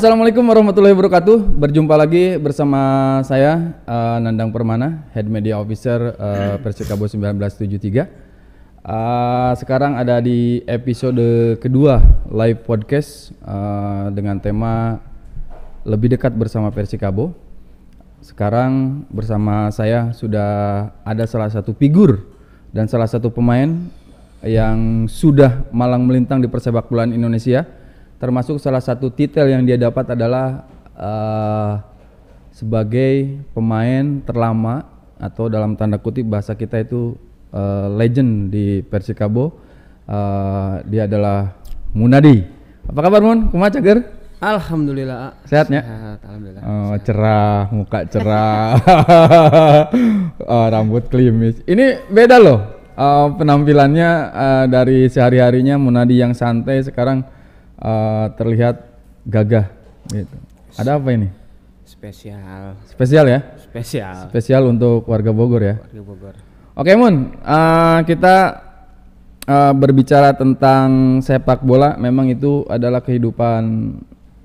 Assalamualaikum warahmatullahi wabarakatuh. Berjumpa lagi bersama saya uh, Nandang Permana, Head Media Officer uh, Persikabo 1973. Uh, eh, sekarang ada di episode kedua live podcast uh, dengan tema lebih dekat bersama Persikabo. Sekarang bersama saya sudah ada salah satu figur dan salah satu pemain yang sudah malang melintang di persepak bulan Indonesia termasuk salah satu titel yang dia dapat adalah uh, sebagai pemain terlama atau dalam tanda kutip bahasa kita itu uh, legend di Persikabo uh, dia adalah Munadi apa kabar Mun? Kumaha cager? Alhamdulillah. Sehatnya? Sehat, alhamdulillah. Oh, sehat. cerah, muka cerah. oh, rambut klimis. Ini beda loh. Uh, penampilannya uh, dari sehari-harinya Munadi yang santai sekarang Eh, terlihat gagah gitu. Ada apa ini? Spesial. Spesial ya? Spesial. Spesial untuk warga Bogor ya. Warga Bogor. Oke, Mun. Uh, kita uh, berbicara tentang sepak bola, memang itu adalah kehidupan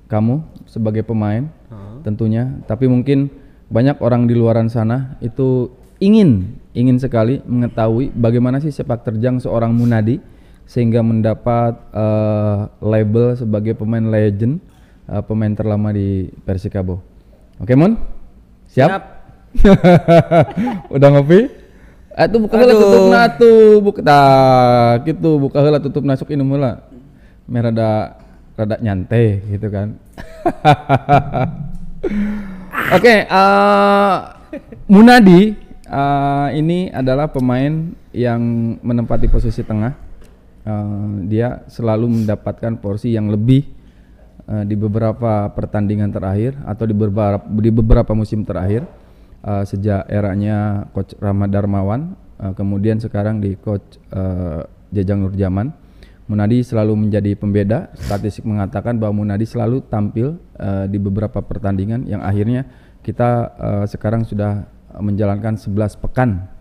kamu sebagai pemain uh-huh. tentunya, tapi mungkin banyak orang di luaran sana itu ingin ingin sekali mengetahui bagaimana sih sepak terjang seorang Munadi sehingga mendapat uh, label sebagai pemain legend, uh, pemain terlama di Persikabo. Oke, okay, Mun? Siap? Siap. Udah ngopi? Eh tuh buka lah tutup na tuh, buka nah, gitu buka lah tutup nasuk ini mula. Merah ada rada nyantai gitu kan. Oke, okay, uh, eh, Munadi uh, ini adalah pemain yang menempati posisi tengah Eh, dia selalu mendapatkan porsi yang lebih uh, di beberapa pertandingan terakhir atau di beberapa di beberapa musim terakhir uh, sejak eranya coach Ramadarmawan Darmawan uh, kemudian sekarang di coach uh, Jajang Nurjaman Munadi selalu menjadi pembeda. Statistik mengatakan bahwa Munadi selalu tampil uh, di beberapa pertandingan yang akhirnya kita uh, sekarang sudah menjalankan 11 pekan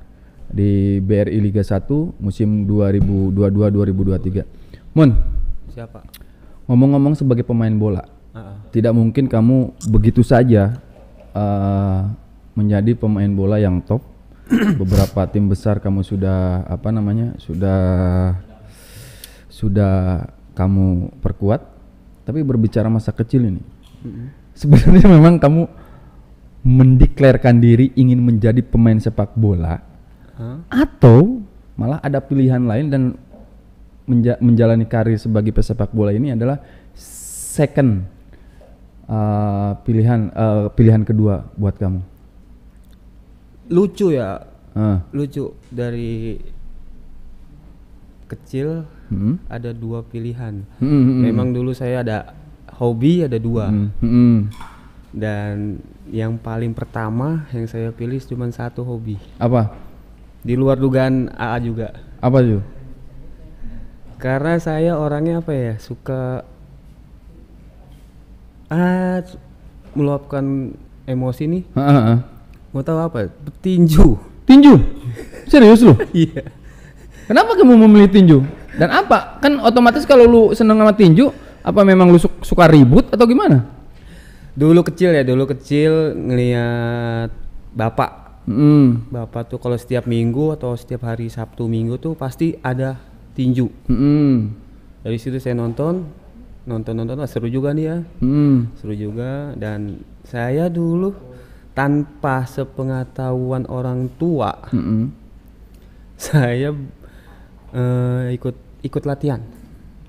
di BRI Liga 1 musim 2022-2023. Mun. Siapa? Ngomong-ngomong sebagai pemain bola, uh-uh. tidak mungkin kamu begitu saja uh, menjadi pemain bola yang top. Beberapa tim besar kamu sudah apa namanya sudah sudah kamu perkuat. Tapi berbicara masa kecil ini, sebenarnya memang kamu mendeklarkan diri ingin menjadi pemain sepak bola huh? atau malah ada pilihan lain dan menja menjalani karir sebagai pesepak bola ini adalah second uh, pilihan uh, pilihan kedua buat kamu lucu ya uh. lucu dari kecil hmm. ada dua pilihan hmm, hmm, hmm. memang dulu saya ada hobi ada dua hmm, hmm, hmm. dan yang paling pertama yang saya pilih cuma satu hobi apa di luar dugaan AA juga. Apa tuh? Karena saya orangnya apa ya, suka ah meluapkan emosi nih. ha. Mau tahu apa? Tinju. Tinju? Serius lu? Iya. Kenapa kamu memilih tinju? Dan apa? Kan otomatis kalau lu seneng sama tinju, apa memang lu suka ribut atau gimana? Dulu kecil ya, dulu kecil ngelihat bapak Mm. Bapak tuh kalau setiap minggu atau setiap hari Sabtu Minggu tuh pasti ada tinju. Mm. Dari situ saya nonton, nonton nonton wah, seru juga nih ya, mm. seru juga. Dan saya dulu tanpa sepengetahuan orang tua, mm saya uh, ikut ikut latihan.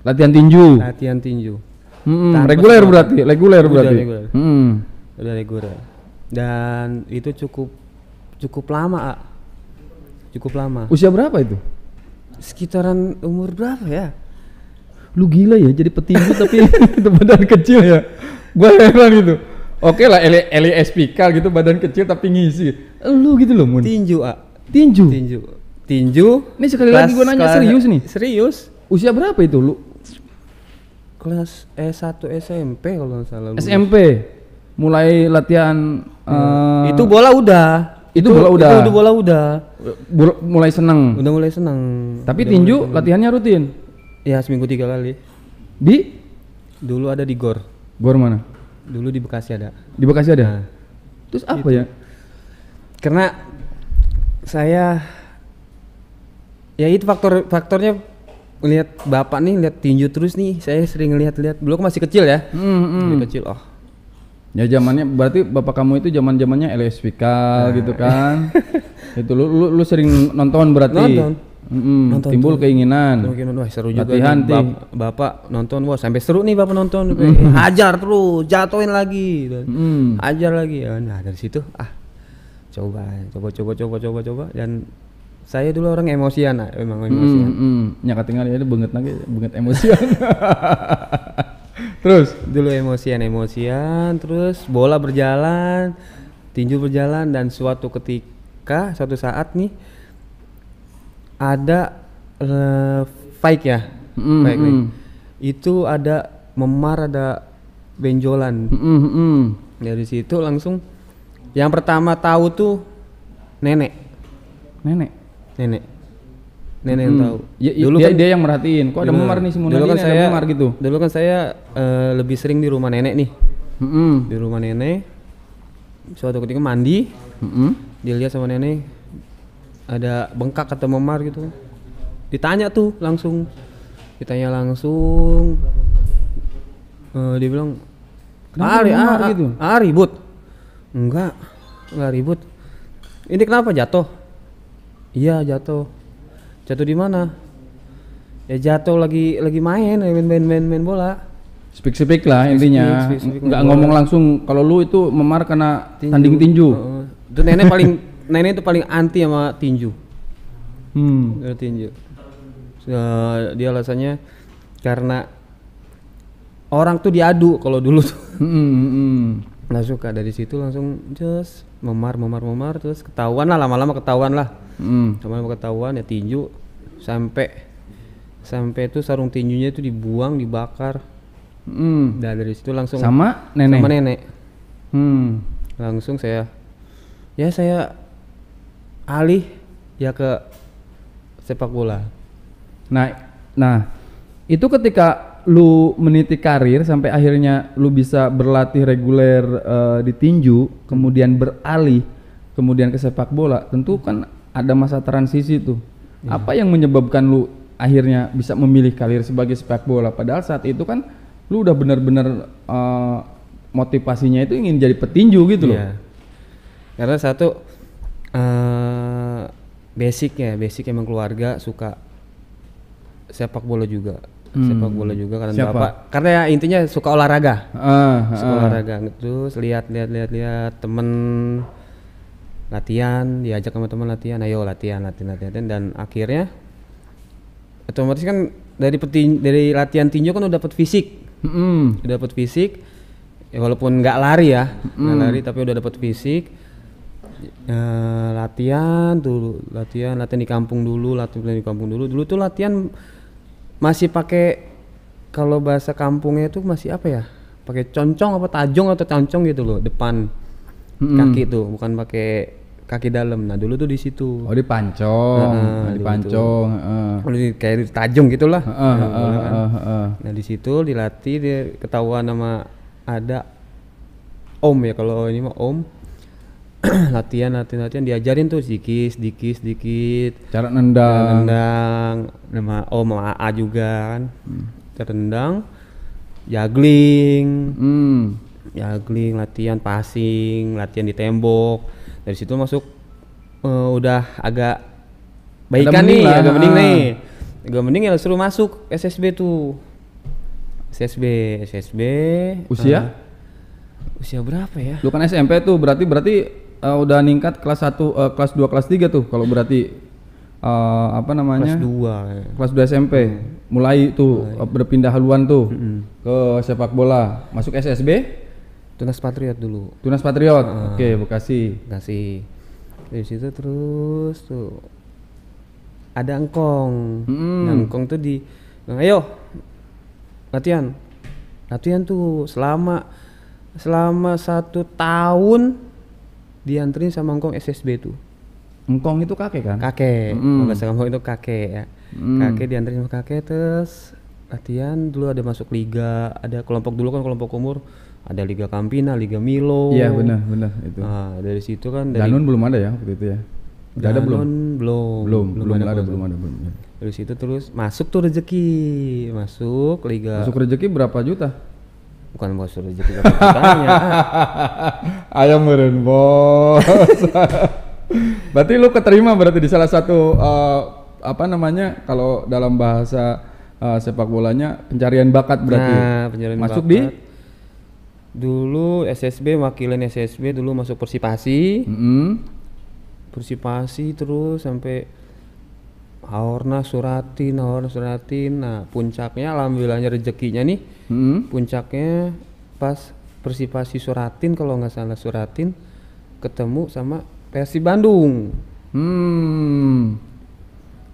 Latihan tinju. Latihan tinju. Mm reguler berarti, reguler berarti. Reguler. Mm. Udah reguler. Dan itu cukup cukup lama A. cukup lama usia berapa itu sekitaran umur berapa ya lu gila ya jadi petinju tapi itu badan kecil ya gua heran itu oke okay lah LES Pikal gitu badan kecil tapi ngisi lu gitu loh Mun tinju A tinju tinju tinju ini sekali lagi gua nanya serius nih serius usia berapa itu lu kelas S1 e SMP kalau nggak salah SMP mulai latihan hmm. uh, itu bola udah itu, bola udah. Itu, itu bola udah. Bur mulai seneng. Udah mulai seneng. Tapi udah tinju seneng. latihannya rutin. Ya seminggu tiga kali. Di? Dulu ada di gor. Gor mana? Dulu di Bekasi ada. Di Bekasi ada. Nah, Terus apa itu. ya? Karena saya ya itu faktor faktornya lihat bapak nih lihat tinju terus nih saya sering lihat-lihat belum masih kecil ya mm, -hmm. Masih kecil oh Ya zamannya berarti bapak kamu itu zaman zamannya LSPK nah. gitu kan. itu lu, lu lu sering nonton berarti. Nonton. Mm -hmm. nonton timbul tuh. keinginan. Mungkin wah seru juga. Latihan bap bapak nonton wah sampai seru nih bapak nonton. Mm -hmm. Hajar terus, jatuhin lagi. ajar mm -hmm. Hajar lagi. Ah, nah, dari situ ah coba coba coba coba coba coba dan saya dulu orang emosian, ah, emang emosian. Mm, mm. Nyakat tinggal ya, ya banget lagi, banget emosian. terus dulu emosian emosian terus bola berjalan tinju berjalan dan suatu ketika suatu saat nih ada uh, eh, fight ya mm, fight, mm. itu ada memar ada benjolan mm, mm. dari situ langsung yang pertama tahu tuh nenek nenek nenek nenek yang hmm. tahu. Ya, ya, dulu dia, kan, dia yang merhatiin. Kok ada iya. memar nih semua Munadi dulu kan saya, memar gitu. Dulu kan saya uh, lebih sering di rumah nenek nih. Mm-hmm. Di rumah nenek. Suatu ketika mandi, mm-hmm. dilihat sama nenek ada bengkak atau memar gitu. Ditanya tuh langsung. Ditanya langsung. Uh, dia bilang, ah, "Ari, ah, gitu? ah, ribut." Enggak, enggak ribut. Ini kenapa jatuh? Iya, jatuh Jatuh di mana? Ya jatuh lagi lagi main, main main main, bola. Speak speak lah speak, intinya. Nggak ngomong langsung kalau lu itu memar karena tinju. tanding tinju. Uh, nenek paling nenek itu paling anti sama tinju. Hmm. tinju. Uh, dia alasannya karena orang tuh diadu kalau dulu tuh. Nah suka dari situ langsung just memar memar memar terus ketahuan lah lama-lama ketahuan lah hmm. sama sama ketahuan ya tinju sampai sampai itu sarung tinjunya itu dibuang dibakar hmm. nah dari situ langsung sama nenek sama nenek hmm. langsung saya ya saya alih ya ke sepak bola nah nah itu ketika lu meniti karir sampai akhirnya lu bisa berlatih reguler uh, di tinju kemudian beralih kemudian ke sepak bola tentu kan ada masa transisi tuh. Yeah. Apa yang menyebabkan lu akhirnya bisa memilih karir sebagai sepak bola padahal saat itu kan lu udah benar-benar uh, motivasinya itu ingin jadi petinju gitu yeah. loh. Iya. Karena satu uh, basic ya, basic emang keluarga suka sepak bola juga. Hmm. Sepak bola juga karena Siapa? Karena ya intinya suka olahraga. Uh, uh, suka olahraga. Terus lihat lihat lihat lihat temen latihan diajak sama teman latihan ayo latihan latihan latihan, dan akhirnya otomatis kan dari peti dari latihan tinju kan udah dapat fisik mm udah dapat fisik ya walaupun nggak lari ya mm. nggak lari tapi udah dapat fisik e, latihan dulu latihan latihan di kampung dulu latihan di kampung dulu dulu tuh latihan masih pakai kalau bahasa kampungnya itu masih apa ya pakai concong apa tajong atau concong gitu loh depan hmm. kaki tuh bukan pakai kaki dalam nah dulu tuh di situ oh di pancong nah, nah, di pancong oh, di kayak di tajung gitulah uh, uh, nah, uh, uh, uh, nah di situ dilatih dia ketahuan nama ada om ya kalau ini mah om latihan latihan latihan diajarin tuh sedikit sedikit sedikit cara nendang nendang nama om AA juga kan hmm. cara nendang juggling hmm juggling ya, latihan passing latihan di tembok dari situ masuk uh, udah agak kan nih lah. agak mending ah. nih agak mending ya suruh masuk SSB tuh SSB SSB usia uh, usia berapa ya lu kan SMP tuh berarti berarti uh, udah ningkat kelas 1 uh, kelas 2 kelas 3 tuh kalau berarti uh, apa namanya kelas 2 kelas 2 SMP mulai tuh mulai. berpindah haluan tuh -hmm. ke sepak bola masuk SSB Tunas Patriot dulu. Tunas Patriot. Uh, Oke, okay, Bekasi. Bekasi. Dari situ terus tuh ada engkong. Mm. Nah, angkong tuh di nah, ayo latihan. Latihan tuh selama selama satu tahun dianterin sama angkong SSB tuh. Engkong itu kakek kan? Kakek. Mm. Bahasa kamu itu kakek ya. Mm. Kakek dianterin sama kakek terus latihan dulu ada masuk liga, ada kelompok dulu kan kelompok umur ada Liga Campina, Liga Milo. Iya benar benar itu. Nah, dari situ kan dari belum ada ya waktu itu ya. Udah ada belum? Belum. Belum, belum, belum ada, ada belum ada belum. Dari situ terus masuk tuh rezeki, masuk Liga. Masuk rezeki berapa juta? Bukan bos rezeki berapa jutanya. Ayam meren bos. berarti lu keterima berarti di salah satu uh, apa namanya kalau dalam bahasa uh, sepak bolanya pencarian bakat berarti. Ya? Nah, pencarian masuk bakat. di dulu SSB wakilin SSB dulu masuk Persipasi. Mm -hmm. Persipasi terus sampai Haorna Suratin, Haorna Suratin. Nah, puncaknya alhamdulillahnya rezekinya nih. Mm -hmm. Puncaknya pas Persipasi Suratin kalau nggak salah Suratin ketemu sama Persib Bandung. Hmm.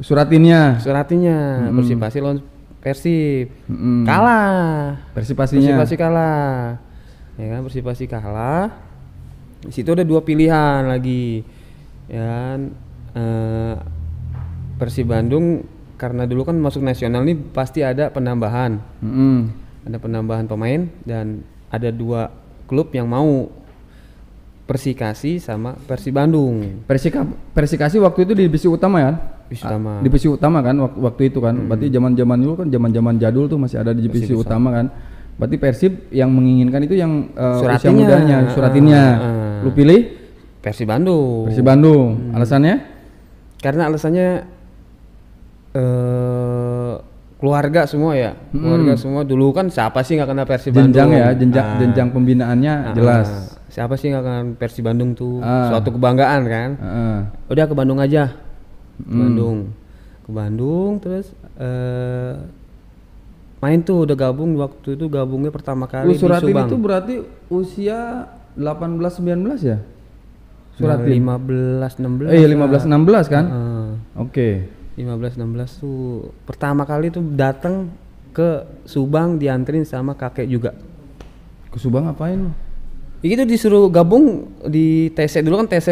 Suratinnya. Suratinnya. Hmm. Persipasi lawan Persib. Hmm. Kalah. Persipasinya. Persipasi kalah ya kan Persib pasti kalah di situ ada dua pilihan lagi ya kan? eh, Persib Bandung karena dulu kan masuk nasional ini pasti ada penambahan mm -hmm. ada penambahan pemain dan ada dua klub yang mau Persikasi sama Persib Bandung. Persika Persikasi waktu itu di divisi utama ya? Divisi utama. Divisi utama kan waktu, waktu itu kan. Hmm. Berarti zaman-zaman dulu kan zaman-zaman jadul tuh masih ada di divisi utama kan. Berarti Persib yang menginginkan itu yang uh, eh, suratinya. usia mudanya, ah, suratinnya. Uh, uh. Lu pilih Persib Bandung. Persib Bandung. Hmm. Alasannya? Karena alasannya uh, keluarga semua ya. Keluarga hmm. semua dulu kan siapa sih nggak kenal Persib Bandung? Jenjang ya, jenjang uh. jenjang pembinaannya uh. jelas. Siapa sih nggak kenal Persib Bandung tuh? Uh. Suatu kebanggaan kan. Uh. Udah ke Bandung aja. hmm. Bandung. Ke Bandung terus uh, main tuh udah gabung waktu itu gabungnya pertama kali Surat di Subang. itu berarti usia 18 19 ya? Surat nah, 15 16. Eh, iya 15 16 kan? Uh, Oke. Okay. 15 16 tuh pertama kali tuh datang ke Subang dianterin sama kakek juga. Ke Subang ngapain lo? Ya itu disuruh gabung di TC dulu kan TC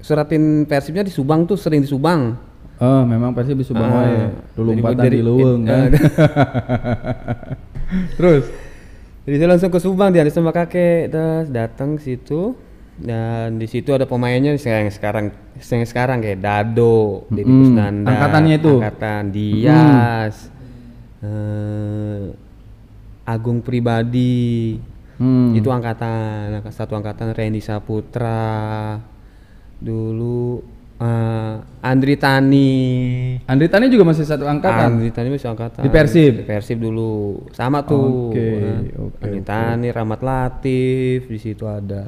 suratin persibnya di Subang tuh sering di Subang Oh, memang pasti bisa bawa ah, ya. empat di Leuweung kan. Terus jadi saya langsung ke Subang di sama kakek, terus datang situ dan di situ ada pemainnya yang sekarang yang sekarang kayak Dado, Deddy mm, Kusnanda, angkatannya itu, angkatan Dias, mm. Uh, Agung Pribadi, Mm. itu angkatan satu angkatan Randy Saputra, dulu Uh, Andri Tani. Andri Tani juga masih satu angkatan. Andri Tani masih angkatan. Di Persib. Di Persib dulu. Sama tuh. Okay, ya. okay, Andri okay. Tani, Ramat Latif, di situ ada.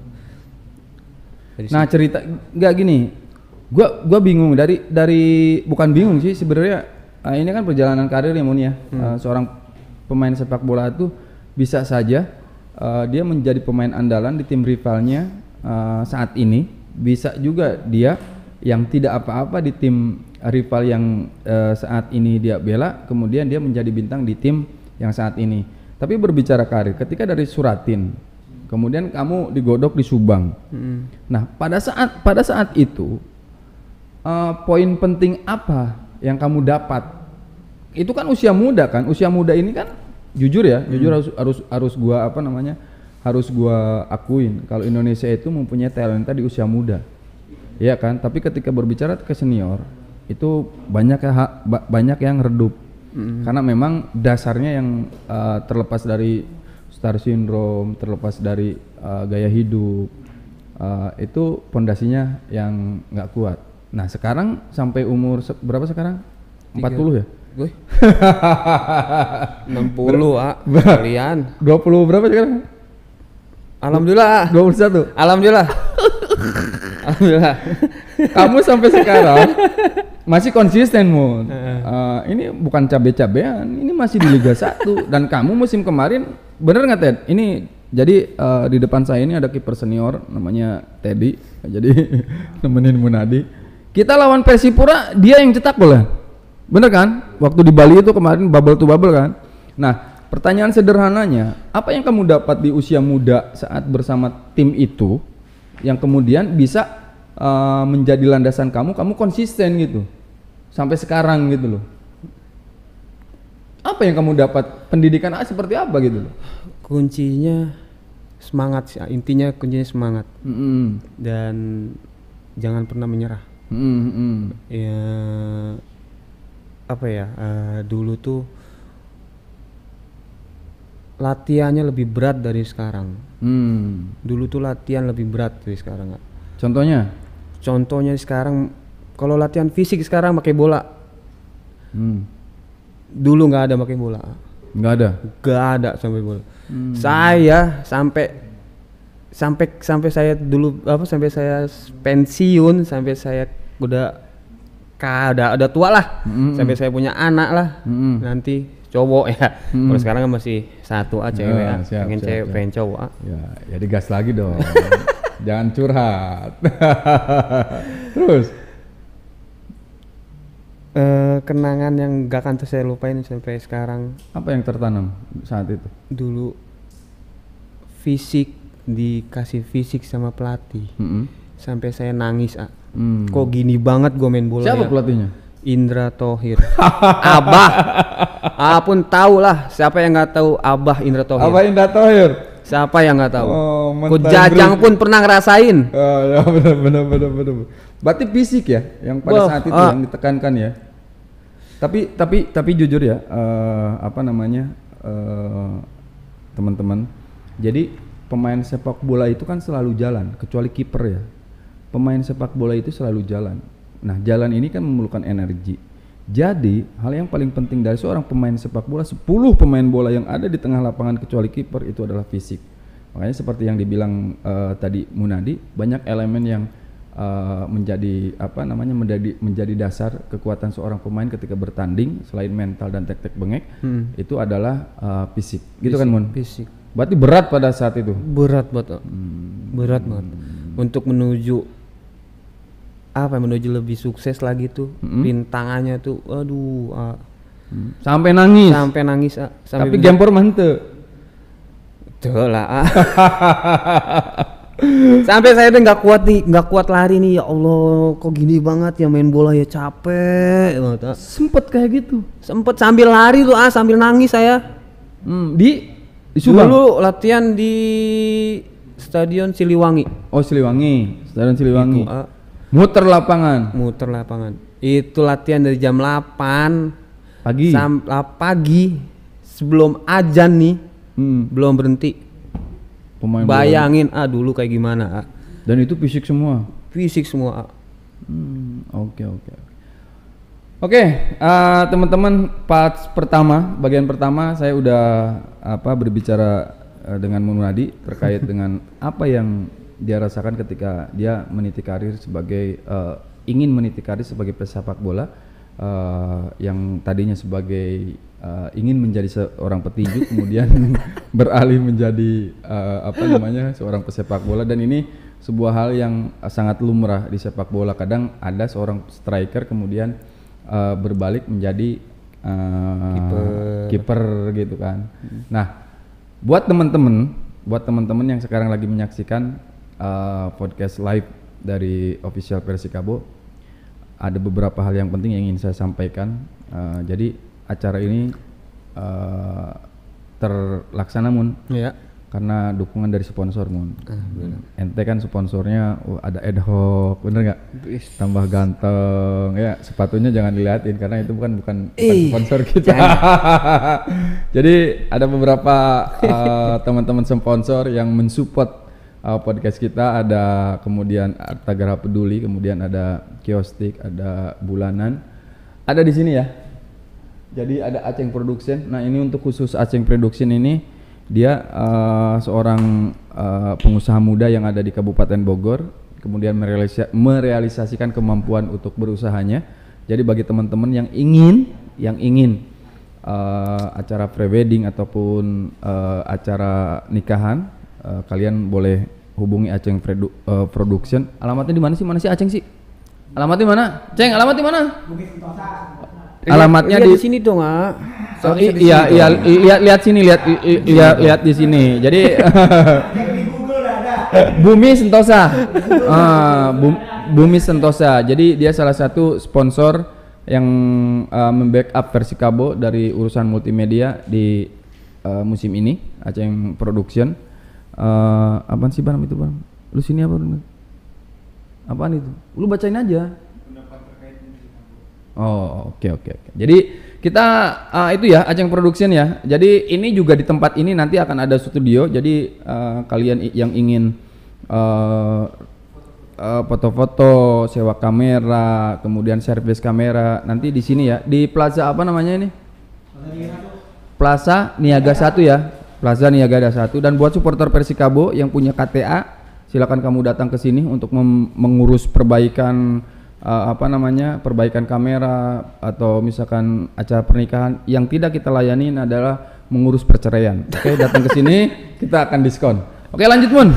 nah, situ. cerita nggak gini. gue gua bingung dari dari bukan bingung sih sebenarnya uh, ini kan perjalanan karir ya Mun ya. Hmm. Uh, seorang pemain sepak bola itu bisa saja uh, dia menjadi pemain andalan di tim rivalnya uh, saat ini, bisa juga dia yang tidak apa-apa di tim rival yang uh, saat ini dia bela, kemudian dia menjadi bintang di tim yang saat ini. Tapi berbicara karir, ketika dari Suratin, kemudian kamu digodok di Subang. Hmm. Nah, pada saat pada saat itu uh, poin penting apa yang kamu dapat? Itu kan usia muda kan, usia muda ini kan jujur ya, hmm. jujur harus harus harus gua apa namanya? harus gua akuin kalau Indonesia itu mempunyai talenta di usia muda Iya kan, tapi ketika berbicara ke senior itu banyak ya banyak yang redup. Mm. Karena memang dasarnya yang uh, terlepas dari star syndrome, terlepas dari uh, gaya hidup uh, itu pondasinya yang nggak kuat. Nah, sekarang sampai umur se berapa sekarang? Tiga. puluh ya? Gue. 60, ah. Kalian. 20 berapa sekarang? Alhamdulillah. 21. Alhamdulillah. Alhamdulillah. Kamu sampai sekarang masih konsisten Mun. Uh, eh, ini bukan cabe-cabean, ini masih di Liga 1 dan kamu musim kemarin bener nggak Ted? Ini jadi uh, di depan saya ini ada kiper senior namanya Teddy. Jadi nemenin Munadi. Kita lawan Persipura, dia yang cetak gol Bener kan? Waktu di Bali itu kemarin bubble to bubble kan? Nah, pertanyaan sederhananya, apa yang kamu dapat di usia muda saat bersama tim itu yang kemudian bisa uh, menjadi landasan kamu kamu konsisten gitu sampai sekarang gitu loh apa yang kamu dapat pendidikan A seperti apa gitu loh kuncinya semangat sih intinya kuncinya semangat mm -hmm. dan jangan pernah menyerah mm -hmm. ya apa ya uh, dulu tuh latihannya lebih berat dari sekarang. Hmm. Dulu tuh latihan lebih berat dari sekarang Kak. Contohnya? Contohnya sekarang kalau latihan fisik sekarang pakai bola. Hmm. Dulu nggak ada pakai bola. Nggak ada. Nggak ada sampai bola. Hmm. Saya sampai sampai sampai saya dulu apa sampai saya pensiun sampai saya udah kada ada tua lah mm -hmm. sampai saya punya anak lah mm -hmm. nanti cowok ya. Hmm. Kalau sekarang kan masih satu aja ya, ah, ya. Siap, pengen siap, cewek, siap. pengen cowok. Ya, jadi ya gas lagi dong. Jangan curhat. Terus uh, kenangan yang gak akan terus saya lupain sampai sekarang. Apa yang tertanam saat itu? Dulu fisik dikasih fisik sama pelatih. Mm -hmm. Sampai saya nangis, ah. Mm. Kok gini banget gue main bola. Siapa ya? pelatihnya? Indra Tohir. Abah. Apun tahu lah siapa yang nggak tahu Abah Indra Tohir. Abah Indra Tohir. Siapa yang nggak tahu? Oh, Kujajang pun pernah ngerasain. Oh, ya benar benar benar benar. Berarti fisik ya yang pada Wah, saat itu uh, yang ditekankan ya. Tapi tapi tapi jujur ya uh, apa namanya uh, teman-teman. Jadi pemain sepak bola itu kan selalu jalan kecuali kiper ya. Pemain sepak bola itu selalu jalan Nah, jalan ini kan memerlukan energi. Jadi, hal yang paling penting dari seorang pemain sepak bola, 10 pemain bola yang ada di tengah lapangan kecuali kiper itu adalah fisik. Makanya seperti yang dibilang uh, tadi Munadi, banyak elemen yang uh, menjadi apa namanya menjadi menjadi dasar kekuatan seorang pemain ketika bertanding selain mental dan tek-tek bengek, hmm. itu adalah uh, fisik. Gitu kan, Mun? Fisik. Berarti berat pada saat itu. Berat, betul. Hmm. Berat banget. Hmm. Untuk menuju apa menuju lebih sukses lagi tuh mm-hmm. rintangannya tuh aduh uh. sampai nangis sampai nangis uh. sampai tapi gempor mante tuh lah uh. sampai saya tuh nggak kuat nih nggak kuat lari nih ya Allah kok gini banget ya main bola ya capek sempet kayak gitu sempet sambil lari tuh ah sambil nangis saya hmm, di, Subang. dulu latihan di Stadion Siliwangi oh Siliwangi Stadion Siliwangi Itu, uh. Muter lapangan. Muter lapangan. Itu latihan dari jam 8 pagi. sampai pagi sebelum ajan nih. Hmm. Belum berhenti. Pemain Bayangin bola. ah dulu kayak gimana, ah. Dan itu fisik semua. Fisik semua, ah. hmm, oke oke. Oke, ah, teman-teman, part pertama, bagian pertama saya udah apa berbicara uh, dengan Munadi terkait dengan apa yang dia rasakan ketika dia meniti karir sebagai uh, ingin meniti karir sebagai pesepak bola uh, yang tadinya sebagai uh, ingin menjadi seorang petinju kemudian beralih menjadi uh, apa namanya seorang pesepak bola dan ini sebuah hal yang sangat lumrah di sepak bola kadang ada seorang striker kemudian uh, berbalik menjadi uh, kiper gitu kan hmm. nah buat teman-teman buat teman-teman yang sekarang lagi menyaksikan uh, podcast live dari official Persikabo. Ada beberapa hal yang penting yang ingin saya sampaikan. Uh, jadi acara ini uh, terlaksana mun. Iya. Karena dukungan dari sponsor mun. uh, Ente kan sponsornya uh, ada ad hoc, bener nggak? Tambah ganteng, ya sepatunya jangan diliatin karena itu bukan bukan, bukan sponsor kita. Jadi ada beberapa uh, teman-teman sponsor yang mensupport uh, podcast kita ada kemudian eh, tagar Peduli, kemudian ada Kiostik, ada Bulanan. Ada di sini ya. Jadi ada Aceng Production. Nah, ini untuk khusus Aceng Production ini dia uh, seorang uh, pengusaha muda yang ada di Kabupaten Bogor, kemudian merealisa merealisasikan kemampuan untuk berusahanya. Jadi bagi teman-teman yang ingin yang ingin uh, acara prewedding ataupun uh, acara nikahan uh, kalian boleh hubungi Aceng Fredu, uh, Production. Alamatnya di mana sih? Mana sih Aceng sih? Alamatnya mana? Ceng, alamatnya mana? Alamatnya di, di sini dong, ah. So, oh, iya, iya, lihat lihat sini, lihat iya lihat di sini. Jadi Bumi Sentosa. Ah, Bumi Sentosa. Jadi dia salah satu sponsor yang uh, membackup versi Kabo dari urusan multimedia di uh, musim ini, Aceh Production uh, apaan sih Bang itu Bang? Lu sini apa? Apaan itu? Lu bacain aja. Oh, oke okay, oke okay, Okay. Jadi kita uh, itu ya Aceng Production ya. Jadi ini juga di tempat ini nanti akan ada studio. Jadi uh, kalian yang ingin uh, uh, foto-foto, sewa kamera, kemudian service kamera. Nanti di sini ya, di plaza apa namanya ini? Plaza Niaga Satu ya. Plaza Niagara 1 dan buat supporter Persikabo yang punya KTA silakan kamu datang ke sini untuk mengurus perbaikan uh, apa namanya perbaikan kamera atau misalkan acara pernikahan yang tidak kita layani adalah mengurus perceraian. Oke, okay, datang ke sini kita akan diskon. Oke, okay, lanjut Mun.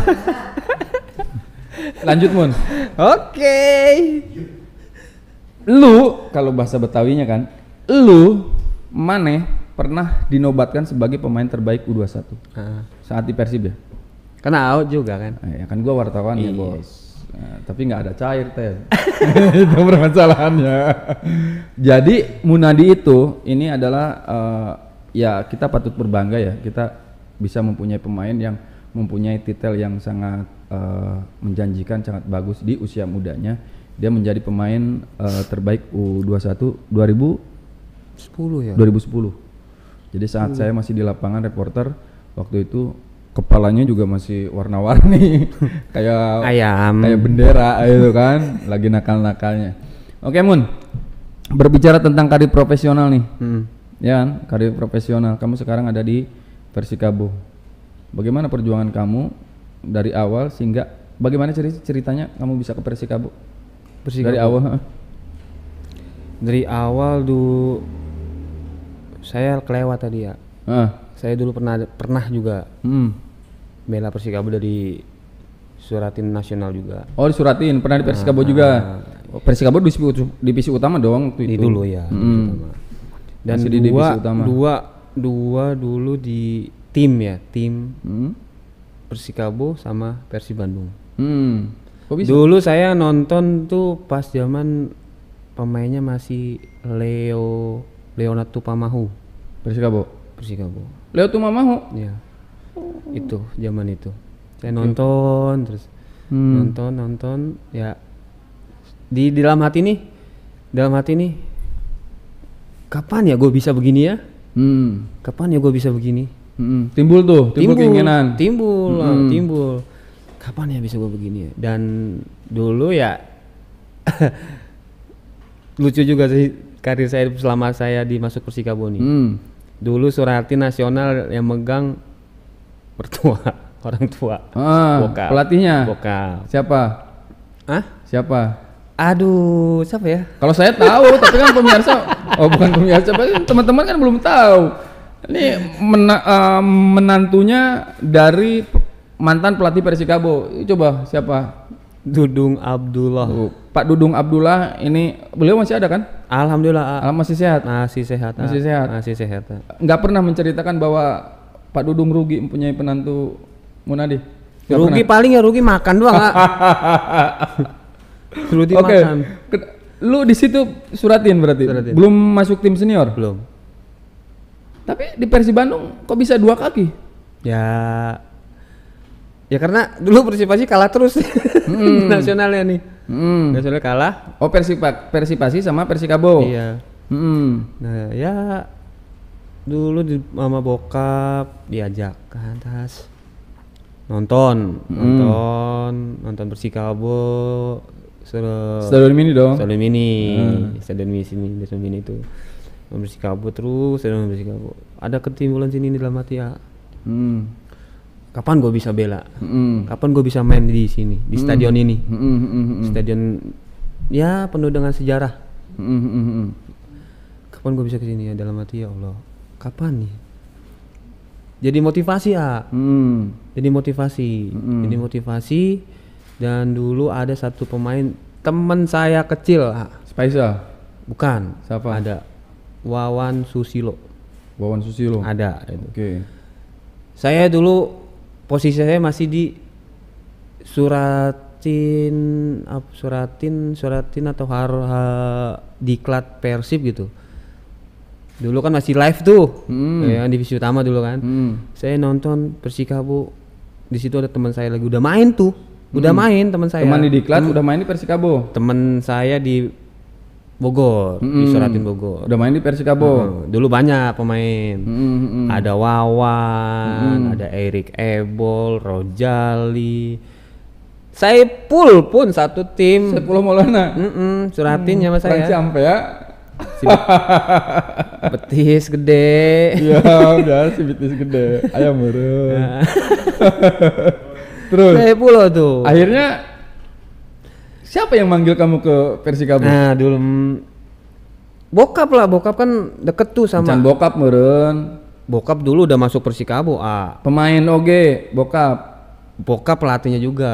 lanjut Mun. Oke. Okay. Lu kalau bahasa Betawinya kan, lu maneh pernah dinobatkan sebagai pemain terbaik U21 uh. Ah. saat di Persib ya Kena out juga kan ah, Iya ya kan gue wartawan ya iya. bos Nah, tapi nggak ada cair teh itu permasalahannya jadi Munadi itu ini adalah uh, ya kita patut berbangga ya kita bisa mempunyai pemain yang mempunyai titel yang sangat uh, menjanjikan sangat bagus di usia mudanya dia menjadi pemain uh, terbaik U21 2010 ya 2010 jadi saat hmm. saya masih di lapangan reporter waktu itu kepalanya juga masih warna-warni kayak ayam kayak bendera gitu kan lagi nakal-nakalnya. Oke Mun, berbicara tentang karir profesional nih, hmm. ya kan karir profesional. Kamu sekarang ada di Persikabo. Bagaimana perjuangan kamu dari awal sehingga bagaimana ceritanya kamu bisa ke Persikabo? Persikabo. Dari awal. Dari awal dulu saya kelewat tadi ya. Uh. Saya dulu pernah pernah juga hmm. bela Persikabo dari Suratin Nasional juga. Oh disuratin, Suratin pernah di Persikabo uh, juga. Uh, Persikabo di divisi utama doang waktu itu. Di dulu ya. Hmm. Dan Masih dua, di divisi utama. dua dua dulu di tim ya tim hmm? Persikabo sama Persib Bandung. Hmm. Kok bisa? Dulu saya nonton tuh pas zaman pemainnya masih Leo Leonard Tupamahu. Persikabo. Persikabo. Leo Tupamahu. Iya. Oh. Itu zaman itu. Saya nonton terus hmm. nonton nonton ya di, di dalam hati nih dalam hati nih kapan ya gue bisa begini ya hmm. kapan ya gue bisa begini hmm. timbul tuh timbul, timbul keinginan timbul hmm. Lah, timbul kapan ya bisa gue begini ya dan dulu ya lucu juga sih karir saya selama saya dimasuk Persikabo nih. Hmm. Dulu Surati nasional yang megang mertua orang tua. Ah, Pelatihnya. Siapa? Hah? Siapa? Aduh, siapa ya? Kalau saya tahu, tapi kan pemirsa, oh bukan pemirsa, teman-teman kan belum tahu. Ini mena, uh, menantunya dari mantan pelatih Persikabo. Coba siapa? Dudung Abdullah. Uh, Pak Dudung Abdullah ini beliau masih ada kan? Alhamdulillah. Alhamdulillah masih sehat. Masih sehat. Ah. Masih sehat. Masih sehat. Enggak ah. pernah menceritakan bahwa Pak Dudung rugi mempunyai penantu Munadi. Gak rugi pernah. paling ya rugi makan doang, ah. Rugi okay. makan. Lu di situ suratin berarti. Suratin. Belum masuk tim senior? Belum. Tapi di Persib Bandung kok bisa dua kaki? Ya Ya karena dulu Persipasi kalah terus hmm. nasionalnya nih. Hmm. Nasional kalah. Oh Persipa Persipasi sama Persikabo. Iya. Hmm. Nah ya dulu di mama bokap diajak ke atas nonton hmm. nonton nonton Persikabo Stadion Mini dong. Stadion Mini. Hmm. Stadion Mini sini, Stadion Mini itu. Persikabo terus, Stadion Persikabo. Ada ketimbulan sini dalam hati ya. Hmm kapan gue bisa bela mm. kapan gue bisa main di sini di mm. stadion ini mm. Mm. stadion ya penuh dengan sejarah mm. -hmm. kapan gue bisa kesini ya dalam hati ya Allah kapan nih jadi motivasi ah mm. jadi motivasi mm. jadi motivasi dan dulu ada satu pemain teman saya kecil ah Spicer bukan siapa ada Wawan Susilo Wawan Susilo ada oke okay. saya dulu posisi saya masih di suratin suratin suratin atau har, ha, diklat persib gitu dulu kan masih live tuh hmm. ya divisi utama dulu kan hmm. saya nonton persikabo di situ ada teman saya lagi udah main tuh udah hmm. main teman saya teman di diklat hmm. udah main di persikabo teman saya di Bogor, mm -hmm. di Suratin Bogor. Udah main di Persikabo. Uh, dulu banyak pemain. Mm -hmm. Ada Wawan, mm -hmm. ada Erik Ebol, Rojali. Saipul pun satu tim. Saipul Maulana. Mm -hmm. Suratin mm, sama saya. Sampai ya. Si betis gede. Iya, udah si betis gede. Ayam burung. Terus. Saipul tuh. Akhirnya Siapa yang manggil kamu ke Persikabo? Nah, dulu mm, bokap lah, bokap kan deket tuh sama. Jangan bokap meren. Bokap dulu udah masuk Persikabo, ah. Pemain oge, bokap. Bokap pelatihnya juga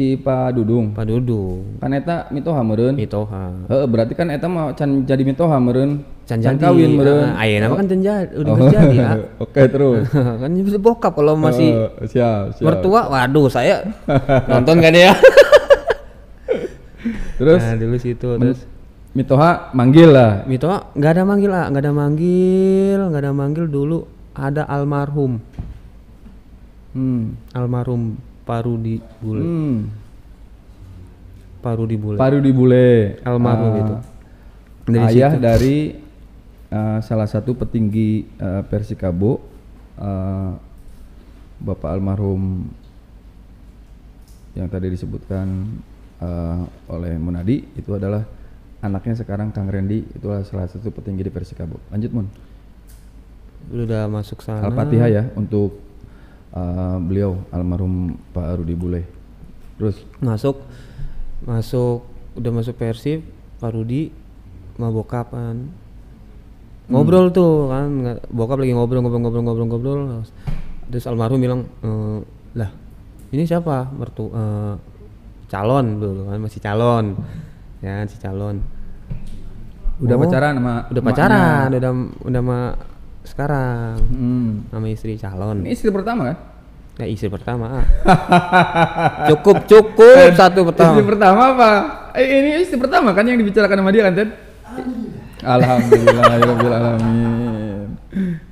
si Pak Dudung. Pak Dudung. Kan eta mitoha meureun. Mitoha. Heeh, berarti kan eta mah can jadi mitoha meureun. Can jadi. Can kawin meureun. Ah, ayeuna mah kan can jadi, udah oh. jadi ya. Oke, okay, terus. kan nyebut bokap kalau oh, masih uh, siap, siap. Mertua, waduh saya nonton kan ya. terus nah, dulu situ terus Mitoha manggil lah. Mitoha nggak ada manggil lah, nggak ada manggil, nggak ada manggil dulu ada almarhum. Hmm, almarhum paru di bule. Hmm. Paru di bule. Paru di bule. Almarhum uh, itu. Dari ayah situ. dari uh, salah satu petinggi uh, Persikabo uh, Bapak almarhum yang tadi disebutkan uh, oleh Munadi itu adalah anaknya sekarang Kang Randy itu salah satu petinggi di Persikabo. Lanjut Mun. sudah masuk sana. Al-Fatihah ya untuk uh, beliau almarhum Pak Rudi Bule. Terus masuk masuk udah masuk Persib Pak Rudi mau bokap kan. hmm. ngobrol hmm. tuh kan bokap lagi ngobrol ngobrol ngobrol ngobrol ngobrol terus almarhum bilang e, lah ini siapa mertu e, calon dulu kan masih calon ya kan, si calon udah oh, pacaran sama udah pacaran udah udah sama sekarang hmm. sama istri calon ini istri pertama kan ya istri pertama cukup cukup eh, satu pertama istri pertama apa eh, ini istri pertama kan yang dibicarakan sama dia kan Ted Alhamdulillah, alhamdulillah, ya alamin.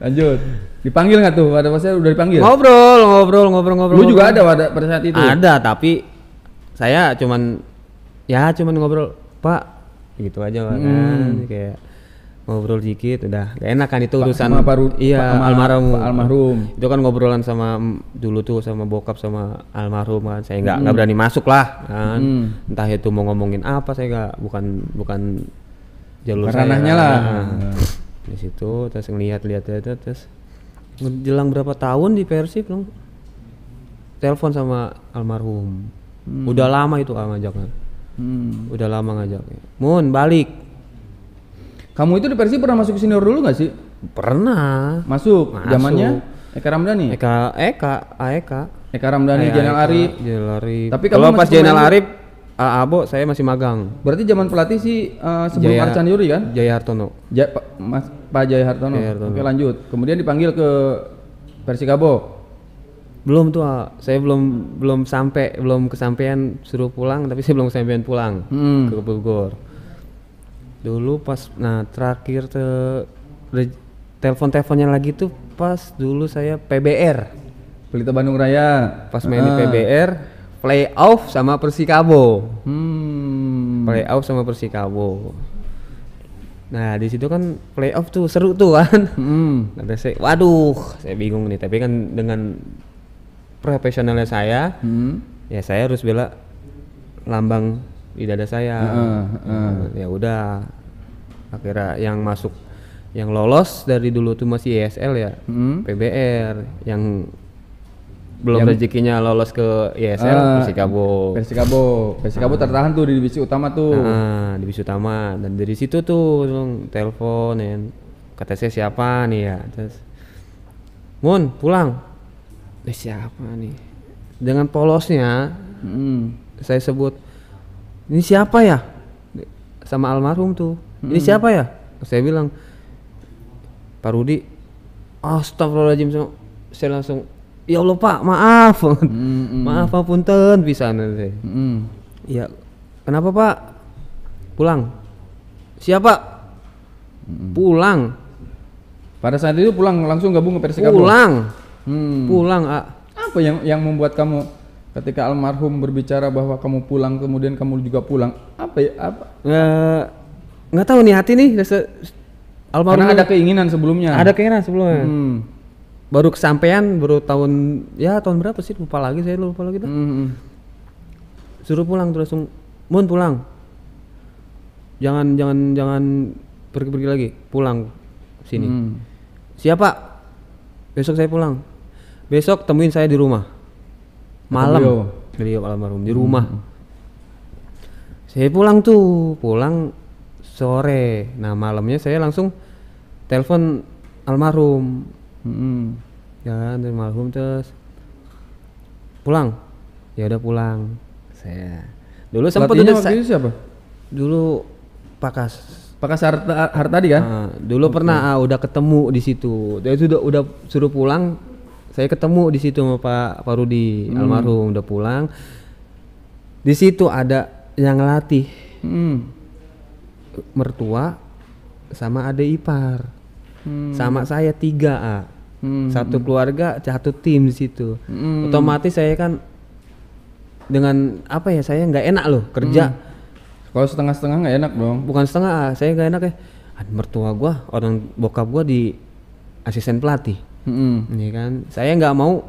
Lanjut. Dipanggil nggak tuh? Pada masa udah dipanggil? Ngobrol, ngobrol, ngobrol, ngobrol. Lu juga ngobrol. ada pada, saat itu? Ada, tapi saya cuman ya cuman ngobrol, Pak, gitu aja kan. Hmm. Kayak ngobrol dikit udah gak enak kan itu urusan sama paru, iya sama almarhum almarhum itu kan ngobrolan sama mm, dulu tuh sama bokap sama almarhum kan saya nggak nggak hmm. berani masuk lah kan hmm. entah itu mau ngomongin apa saya nggak bukan bukan jalur ranahnya lah ah. di situ terus ngelihat lihat lihat terus jelang berapa tahun di Persib dong telepon sama almarhum hmm. udah lama itu ah, ngajaknya hmm. udah lama ngajaknya Mun balik kamu itu di Persib pernah masuk ke senior dulu gak sih? Pernah. Masuk. Zamannya Eka Ramdhani. Eka Eka Aeka. Eka Ramdhani, Jenal Arif. Jenal Arif. Tapi kalau pas Jenal Arif Uh, Abo saya masih magang. Berarti zaman pelatih sih eh, uh, sebelum Jaya, Arcan Yuri kan? Jaya Hartono. Ja, pa, Mas Pak Jaya Hartono. Jaya Hartono. Oke lanjut. Kemudian dipanggil ke Persikabo. Belum tuh, saya belum belum sampai belum kesampaian suruh pulang, tapi saya belum kesampaian pulang hmm. ke Bogor dulu pas nah terakhir te, telepon teleponnya lagi tuh pas dulu saya PBR Pelita Bandung Raya pas main ah. di PBR off sama Persikabo hmm. off sama Persikabo Nah di situ kan play off tuh seru tuh kan. Hmm. Ada nah, saya, waduh, saya bingung nih. Tapi kan dengan profesionalnya saya, hmm. ya saya harus bela lambang di dada saya uh, uh. ya udah akhirnya yang masuk yang lolos dari dulu tuh masih ESL ya hmm? PBR yang belum yang rezekinya lolos ke ESL uh, ah, Persikabo. Persikabo. Persikabo uh, tertahan tuh di divisi utama tuh. Ah, di divisi utama dan dari situ tuh telepon dan Kata saya siapa nih ya. Terus Mun, pulang. Eh, siapa nih? Dengan polosnya, hmm. saya sebut ini siapa ya sama almarhum tuh ini siapa ya saya bilang Pak Rudi astagfirullahaladzim saya langsung ya Allah Pak maaf hmm, maaf Pak punten bisa nanti hmm. ya kenapa Pak pulang siapa hmm. pulang pada saat itu pulang langsung gabung ke Persikabo pulang hmm. pulang ah. apa yang yang membuat kamu ketika almarhum berbicara bahwa kamu pulang kemudian kamu juga pulang apa ya apa ya, nggak tahu nih hati nih almarhum karena ada keinginan sebelumnya ada keinginan sebelumnya hmm. baru kesampaian baru tahun ya tahun berapa sih lupa lagi saya lupa lagi tuh hmm. hmm. suruh pulang terus langsung mohon pulang jangan jangan jangan pergi pergi lagi pulang sini hmm. siapa besok saya pulang besok temuin saya di rumah malam beliau, beliau almarhum di rumah hmm, hmm. saya pulang tuh pulang sore nah malamnya saya langsung telepon almarhum hmm. ya almarhum terus pulang ya udah pulang saya dulu sempat udah waktu itu siapa dulu pakas Pakas harta harta tadi kan? Nah, dulu okay. pernah ah, udah ketemu di situ. Dia itu udah, udah suruh pulang, saya ketemu di situ sama Pak Pak Rudi hmm. almarhum udah pulang di situ ada yang ngelatih hmm. mertua sama ada ipar hmm. sama saya tiga a hmm. satu keluarga satu tim di situ hmm. otomatis saya kan dengan apa ya saya nggak enak loh kerja hmm. Kalau setengah-setengah nggak enak dong. Bukan setengah, saya nggak enak ya. Mertua gua, orang bokap gua di asisten pelatih hmm. ya kan saya nggak mau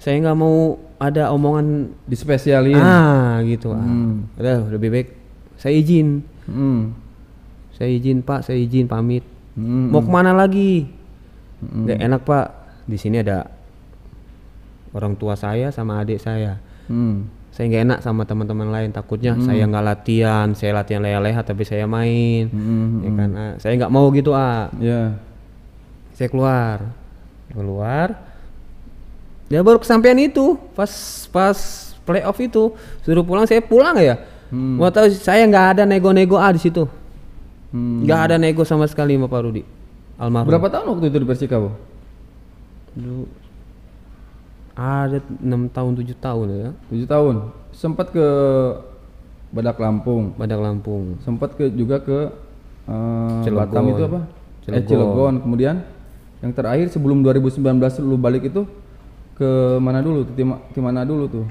saya nggak mau ada omongan di spesialin ah gitu ah, mm. ah. udah lebih baik saya izin mm. saya izin pak saya izin pamit hmm. mau kemana lagi hmm. nggak enak pak di sini ada orang tua saya sama adik saya mm. saya nggak enak sama teman-teman lain takutnya mm. saya nggak latihan saya latihan leha-leha tapi saya main mm -hmm. ya kan ah, saya nggak mau gitu ah yeah. saya keluar keluar dia ya, baru kesampaian itu pas pas playoff itu suruh pulang saya pulang ya hmm. mau tahu saya nggak ada nego-nego ah di situ hmm. nggak hmm. ada nego sama sekali sama Pak Rudi almarhum berapa tahun waktu itu di Persikabo bu? ada enam tahun tujuh tahun ya tujuh tahun sempat ke Badak Lampung Badak Lampung sempat ke juga ke uh, Cilegon. itu apa Cilegon. Eh, Cilegon kemudian yang terakhir sebelum 2019 lu balik itu ke mana dulu tuh tim, mana dulu tuh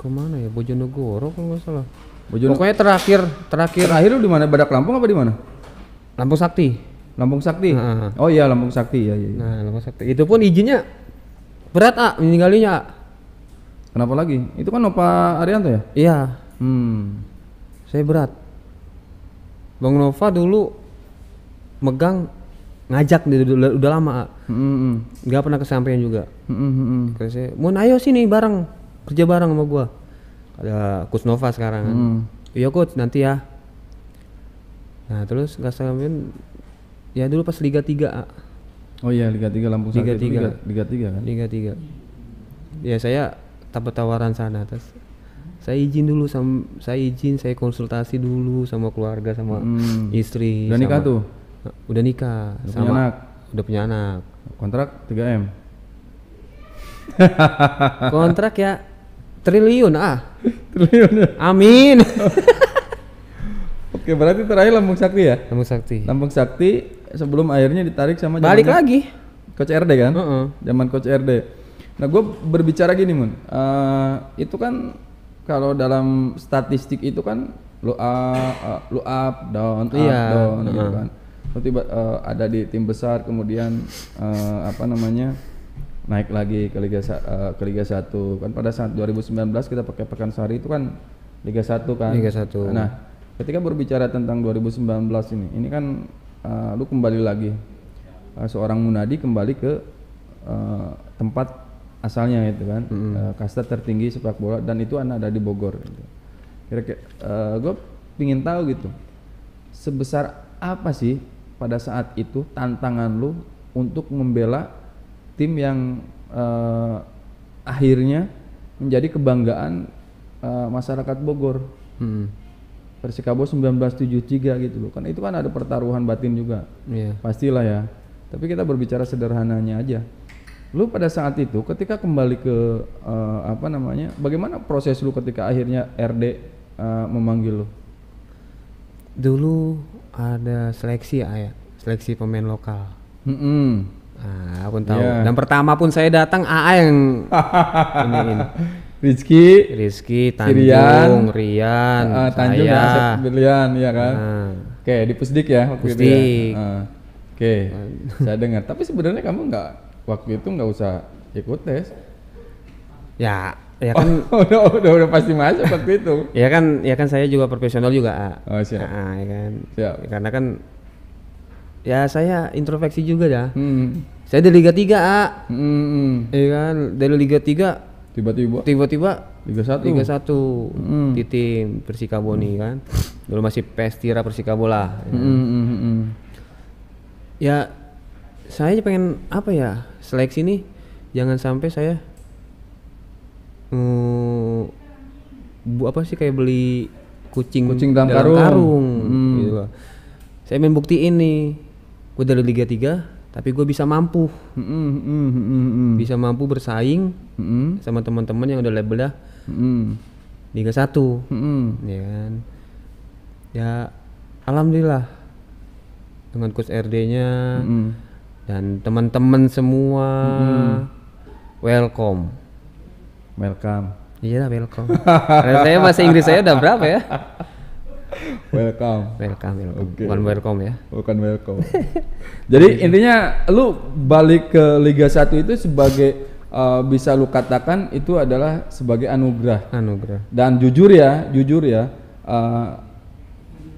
ke mana ya Bojonegoro kalau nggak salah Bojonegoro. pokoknya terakhir terakhir terakhir lu di mana Badak Lampung apa di mana Lampung Sakti Lampung Sakti nah. oh iya Lampung Sakti ya, ya, ya nah Lampung Sakti itu pun izinnya berat ah meninggalinya ah. kenapa lagi itu kan Nova Arianto ya iya hmm saya berat Bang Nova dulu megang ngajak dia udah, udah lama nggak mm -hmm. pernah kesampaian juga mm -hmm. saya mau ayo sini bareng kerja bareng sama gua ada Kusnova sekarang mm. iya coach nanti ya nah terus nggak sampein ya dulu pas Liga 3 oh iya Liga 3 Lampung Liga 3 Liga, Liga 3 kan Liga 3 ya saya dapat tawaran sana terus saya izin dulu sama saya izin saya konsultasi dulu sama keluarga sama mm. istri dan nikah tuh Udah nikah. Udah sama, punya anak. Udah punya anak. Kontrak 3M. Kontrak ya triliun ah. triliun ya. Amin. Oke, berarti terakhir Lambung Sakti ya? Lambung Sakti. Lambung Sakti sebelum airnya ditarik sama Balik lagi. Coach RD kan? Uh -uh. Zaman Coach RD. Nah, gue berbicara gini, Mun. Uh, itu kan kalau dalam statistik itu kan lu up, uh, lu up, down, up, iya, down uh gitu kan tiba uh, eh, ada di tim besar kemudian uh, apa namanya naik lagi ke Liga uh, ke Liga 1 kan pada saat 2019 kita pakai pekan Pekansari itu kan Liga satu kan Liga satu nah ketika berbicara tentang 2019 ini ini kan uh, lu kembali lagi uh, seorang Munadi kembali ke uh, tempat asalnya itu kan mm -hmm. uh, kasta tertinggi sepak bola dan itu anak ada di Bogor gitu. kira-kira uh, gue pingin tahu gitu sebesar apa sih pada saat itu tantangan lu untuk membela tim yang uh, akhirnya menjadi kebanggaan uh, masyarakat Bogor. Hmm. Persikabo 1973 gitu loh. Kan itu kan ada pertaruhan batin juga. Yeah. Pastilah ya. Tapi kita berbicara sederhananya aja. Lu pada saat itu ketika kembali ke uh, apa namanya? Bagaimana proses lu ketika akhirnya RD uh, memanggil lu? dulu ada seleksi ah, ya, seleksi pemain lokal. Mm -hmm. Nah, aku tahu. Yeah. Dan pertama pun saya datang AA yang ini, Rizky, Rizky, Tanjung, Rian, Rian uh, Tanjung saya. Asep Bilian, ya kan? Nah. Oke, di Pusdik ya waktu ya? Pusdik. ya. Uh, Oke, saya dengar. Tapi sebenarnya kamu nggak waktu itu nggak usah ikut tes. Ya, Ya, ya kan oh, udah, udah udah pasti masuk waktu itu. ya kan ya kan saya juga profesional juga. Ah. Oh siap. Nah, ya kan. Siap. Ya, karena kan ya saya introspeksi juga ya. Hmm. Saya dari Liga tiga, A. Ah. Hmm, hmm. Ya kan dari Liga tiga. tiba-tiba tiba-tiba Liga satu. Liga satu. hmm. di tim Persikabo hmm. nih kan. Dulu masih Pestira Persikabo lah. Ya. Kan. Hmm, hmm, hmm, hmm, ya saya pengen apa ya seleksi nih jangan sampai saya Hmm, bu apa sih kayak beli kucing kucing dalam, dalam karung, karung hmm. gitu loh. Saya ingin bukti ini, gue dari Liga tiga, tapi gue bisa mampu, hmm, hmm, hmm, hmm, hmm, hmm. bisa mampu bersaing hmm. hmm. sama teman-teman yang udah labelnya Liga satu, hmm. ya kan. Ya alhamdulillah dengan coach RD-nya hmm. dan teman-teman semua hmm. welcome Welcome. Iya, welcome. saya bahasa Inggris saya udah berapa ya? welcome. Welcome, welcome. Okay. Bukan welcome ya. Bukan welcome. Jadi intinya lu balik ke Liga 1 itu sebagai uh, bisa lu katakan itu adalah sebagai anugerah. Anugerah. Dan jujur ya, jujur ya, uh,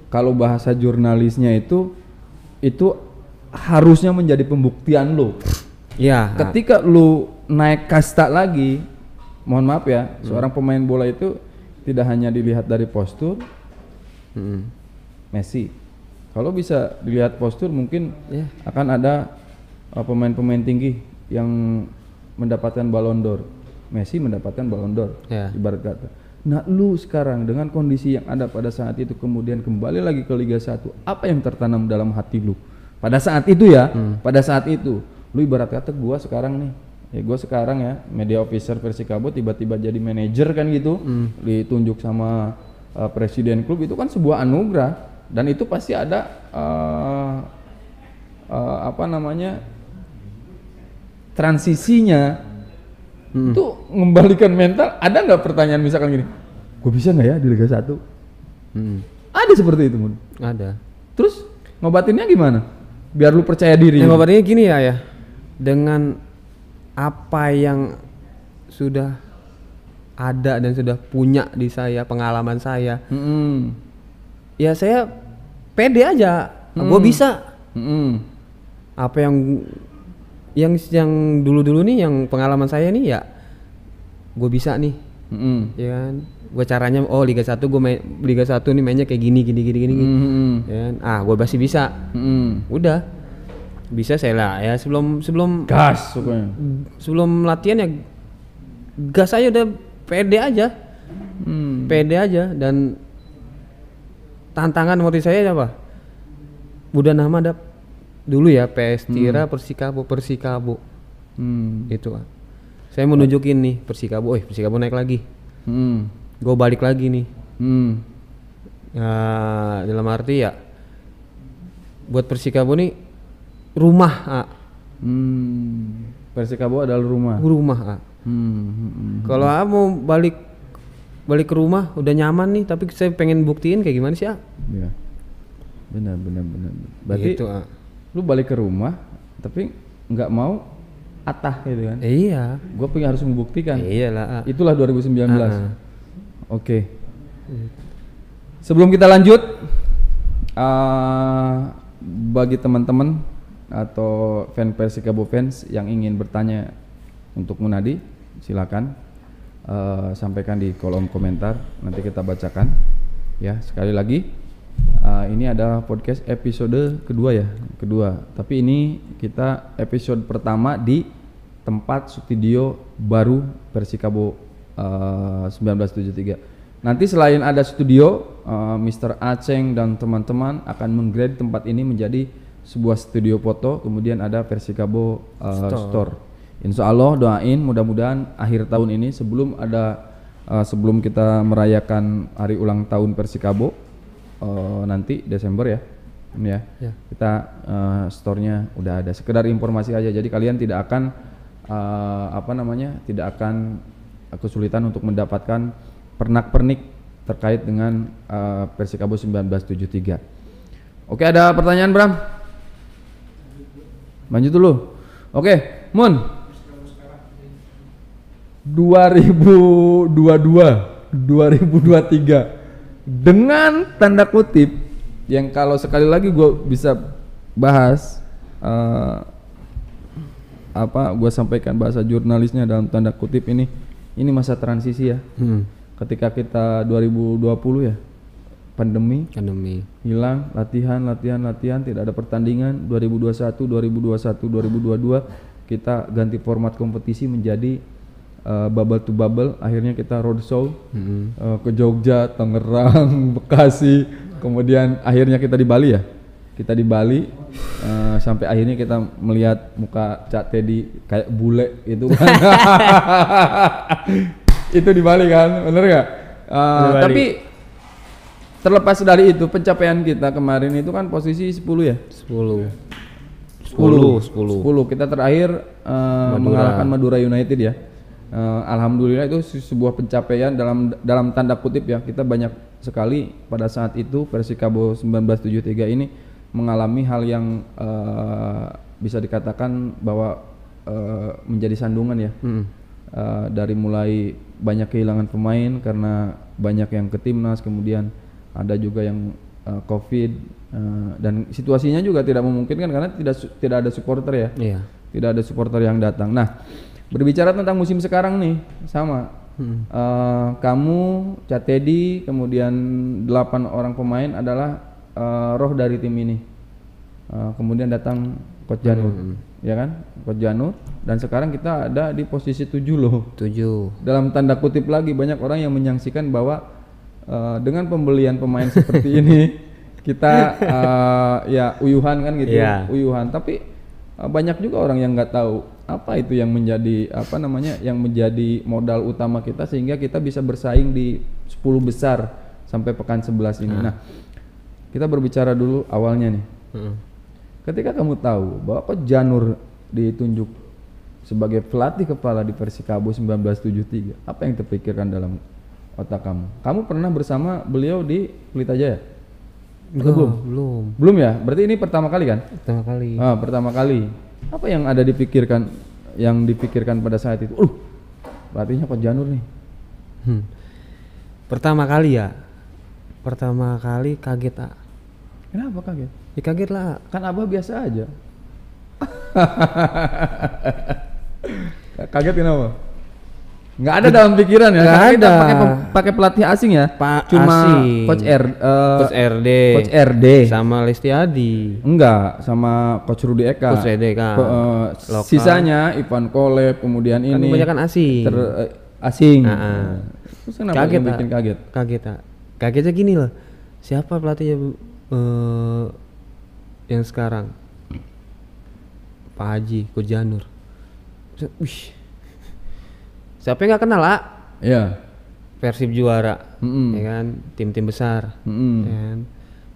kalau bahasa jurnalisnya itu itu harusnya menjadi pembuktian lu. Iya. Ketika lu naik kasta lagi, mohon maaf ya hmm. seorang pemain bola itu tidak hanya dilihat dari postur hmm. Messi kalau bisa dilihat postur mungkin yeah. akan ada uh, pemain-pemain uh, tinggi yang mendapatkan balon d'Or Messi mendapatkan balon d'Or yeah. ibarat kata nah lu sekarang dengan kondisi yang ada pada saat itu kemudian kembali lagi ke Liga 1 apa yang tertanam dalam hati lu pada saat itu ya hmm. pada saat itu lu ibarat kata gua sekarang nih ya gue sekarang ya media officer versi kabut tiba-tiba jadi manajer kan gitu hmm. ditunjuk sama uh, presiden klub itu kan sebuah anugerah dan itu pasti ada uh, uh, apa namanya transisinya hmm. itu mengembalikan mental ada nggak pertanyaan misalkan gini gue bisa nggak ya di Liga Satu hmm. ada seperti itu mun ada terus ngobatinnya gimana biar lu percaya diri ya, ngobatinnya gini ya ya dengan apa yang sudah ada dan sudah punya di saya pengalaman saya mm-hmm. ya saya pede aja mm-hmm. gue bisa mm-hmm. apa yang yang yang dulu dulu nih yang pengalaman saya nih ya gue bisa nih mm-hmm. ya kan gue caranya oh liga satu gue main liga satu nih mainnya kayak gini gini gini gini mm-hmm. ya kan? ah gue pasti bisa mm-hmm. udah bisa saya lah ya sebelum sebelum gas pokoknya. sebelum latihan ya gas aja udah pede aja hmm. pede aja dan tantangan motif saya apa udah nama ada dulu ya PS Tira hmm. Persikabo Persikabo hmm. itu saya mau nunjukin nih Persikabo eh Persikabo naik lagi hmm. gue balik lagi nih hmm. Nah, dalam arti ya buat Persikabo nih rumah A. Hmm. Persikabo adalah rumah. Rumah A. Hmm, hmm, hmm. Kalau A mau balik balik ke rumah udah nyaman nih, tapi saya pengen buktiin kayak gimana sih A? Iya. Benar, benar, benar. Berarti itu A. Lu balik ke rumah tapi nggak mau atah gitu kan? Iya. Gue pengen harus membuktikan. Iyalah. lah. Itulah 2019. sembilan Okay. Oke. Hmm. Sebelum kita lanjut, uh, bagi teman-teman atau fan Persikabo fans yang ingin bertanya untuk Munadi silakan uh, sampaikan di kolom komentar nanti kita bacakan ya sekali lagi uh, ini adalah podcast episode kedua ya kedua tapi ini kita episode pertama di tempat studio baru Persikabo uh, 1973 Nanti selain ada studio, uh, eh, Mr. Aceng dan teman-teman akan menggrade tempat ini menjadi sebuah studio foto, kemudian ada Persikabo uh, store. store. Insya Allah doain mudah-mudahan akhir tahun ini sebelum ada uh, sebelum kita merayakan hari ulang tahun Persikabo uh, nanti Desember ya. Ya, ya. kita uh, store-nya udah ada. Sekedar informasi aja. Jadi kalian tidak akan uh, apa namanya? Tidak akan kesulitan untuk mendapatkan pernak-pernik terkait dengan uh, Persikabo 1973. Oke, ada pertanyaan Bram? lanjut dulu oke okay, Mun 2022 2023 dengan tanda kutip yang kalau sekali lagi gue bisa bahas uh, apa gue sampaikan bahasa jurnalisnya dalam tanda kutip ini ini masa transisi ya hmm. ketika kita 2020 ya pandemi pandemi hilang latihan latihan latihan tidak ada pertandingan 2021 2021 2022 kita ganti format kompetisi menjadi uh, bubble to bubble akhirnya kita roadshow mm -hmm. uh, ke Jogja Tangerang Bekasi kemudian akhirnya kita di Bali ya kita di Bali uh, sampai akhirnya kita melihat muka Cak Teddy kayak bule itu kan itu di Bali kan bener nggak uh, tapi terlepas dari itu pencapaian kita kemarin itu kan posisi 10 ya 10 10 10 10 kita terakhir uh, Madura. mengalahkan Madura United ya uh, alhamdulillah itu sebuah pencapaian dalam dalam tanda kutip ya kita banyak sekali pada saat itu Persikabo 1973 ini mengalami hal yang uh, bisa dikatakan bahwa uh, menjadi sandungan ya hmm. uh, dari mulai banyak kehilangan pemain karena banyak yang ke timnas kemudian ada juga yang uh, covid uh, dan situasinya juga tidak memungkinkan karena tidak tidak ada supporter ya iya. tidak ada supporter yang datang nah berbicara tentang musim sekarang nih sama Hmm. Uh, kamu, Cat Teddy, kemudian delapan orang pemain adalah uh, roh dari tim ini. Uh, kemudian datang Coach Janur, hmm. ya kan? Coach Janur. Dan sekarang kita ada di posisi tujuh loh. Tujuh. Dalam tanda kutip lagi banyak orang yang menyaksikan bahwa Eh, dengan pembelian pemain seperti ini kita uh, ya uyuhan kan gitu yeah. Iya. uyuhan tapi uh, banyak juga orang yang nggak tahu apa itu yang menjadi apa namanya yang menjadi modal utama kita sehingga kita bisa bersaing di 10 besar sampai pekan 11 ini. nah, Nah, kita berbicara dulu awalnya nih. Hmm. Ketika kamu tahu bahwa kok Janur ditunjuk sebagai pelatih kepala di Persikabo 1973, apa yang terpikirkan dalam otak kamu. Kamu pernah bersama beliau di Pelita Jaya? Oh, belum, belum. Belum ya? Berarti ini pertama kali kan? Pertama kali. Ah, pertama kali. Apa yang ada dipikirkan yang dipikirkan pada saat itu? Uh, pelatihnya apa Janur nih. Hmm. Pertama kali ya? Pertama kali kaget, ah. Kenapa kaget? Ya kaget lah. Kan Abah biasa aja. kaget kenapa? Nggak ada dalam pikiran ya. kan ada. Pakai pakai pelatih asing ya. Pak Cuma asing. coach R, uh, coach RD, coach RD, sama listiadi Adi. Enggak, sama coach Rudi Eka. Coach Rudi Eka. Ko, uh, Sisanya Ivan Kole, kemudian kan ini. Kebanyakan asing. Ter, uh, asing. Nah, Terus kenapa kaget, bikin kaget? Kaget tak? Kagetnya gini loh. Siapa pelatihnya uh, yang sekarang? Pak Haji, Kojanur. Wih, Siapa yang nggak kenal lah? ya Persib juara, mm -hmm. ya kan, tim-tim besar, mm -hmm. ya kan.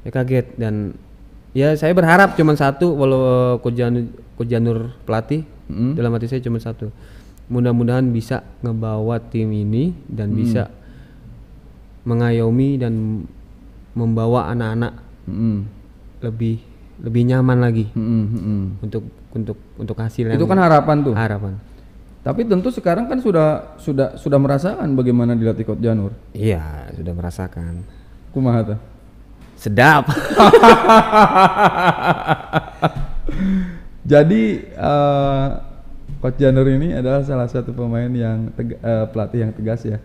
Ya kaget dan ya saya berharap cuma satu walau eh, Kujanur, Kujanur pelatih mm -hmm. dalam hati saya cuma satu. Mudah-mudahan bisa ngebawa tim ini dan mm -hmm. bisa mengayomi dan membawa anak-anak mm -hmm. lebih lebih nyaman lagi mm -hmm. untuk untuk untuk hasil itu kan harapan tuh harapan tapi tentu sekarang kan sudah sudah sudah merasakan bagaimana dilatih Coach Janur. Iya, sudah merasakan. Kumaha tuh? Sedap. Jadi uh, Coach Janur ini adalah salah satu pemain yang teg- uh, pelatih yang tegas ya.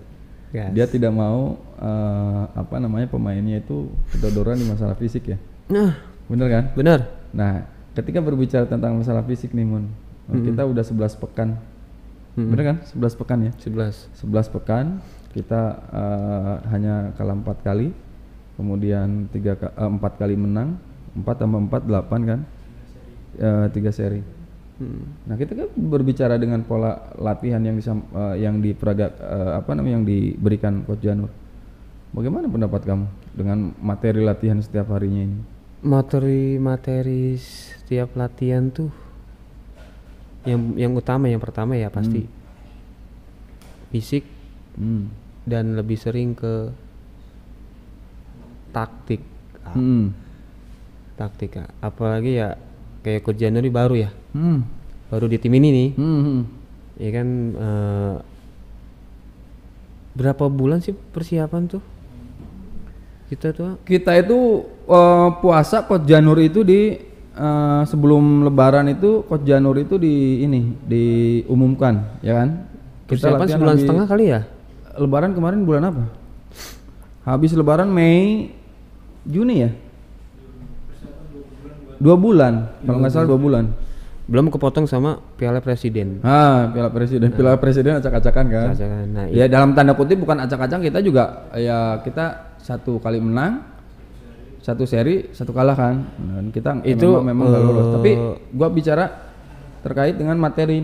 Yes. Dia tidak mau uh, apa namanya pemainnya itu kedodoran di masalah fisik ya. Nah, benar kan? Benar. Nah, ketika berbicara tentang masalah fisik nih Mun, mm -hmm. kita udah 11 pekan hmm. bener kan 11 pekan ya 11 11 pekan kita uh, hanya kalah empat kali kemudian tiga eh, empat uh, kali menang empat tambah empat delapan kan tiga uh, seri hmm. nah kita kan berbicara dengan pola latihan yang bisa uh, yang diperagak uh, apa namanya yang diberikan coach Janur bagaimana pendapat kamu dengan materi latihan setiap harinya ini materi materi setiap latihan tuh yang yang utama yang pertama ya pasti hmm. fisik hmm. dan lebih sering ke taktik hmm. taktika apalagi ya kayak kerjaan ini baru ya hmm. baru di tim ini nih hmm. ya kan uh, berapa bulan sih persiapan tuh kita tuh kita itu uh, puasa kok Janur itu di Eh, sebelum lebaran itu coach Janur itu di ini diumumkan ya kan kita Persiapan sebulan setengah kali ya lebaran kemarin bulan apa habis lebaran Mei Juni ya dua bulan dua kalau nggak salah dua bulan belum kepotong sama Piala Presiden. Ah, Piala Presiden. Nah. Piala Presiden acak-acakan kan? Acak-acakan. Nah, ya, iya. Ya dalam tanda kutip bukan acak-acakan kita juga ya kita satu kali menang satu seri satu kalah kan dan kita itu memang, memang uh, lolos tapi eh, gua bicara terkait dengan materi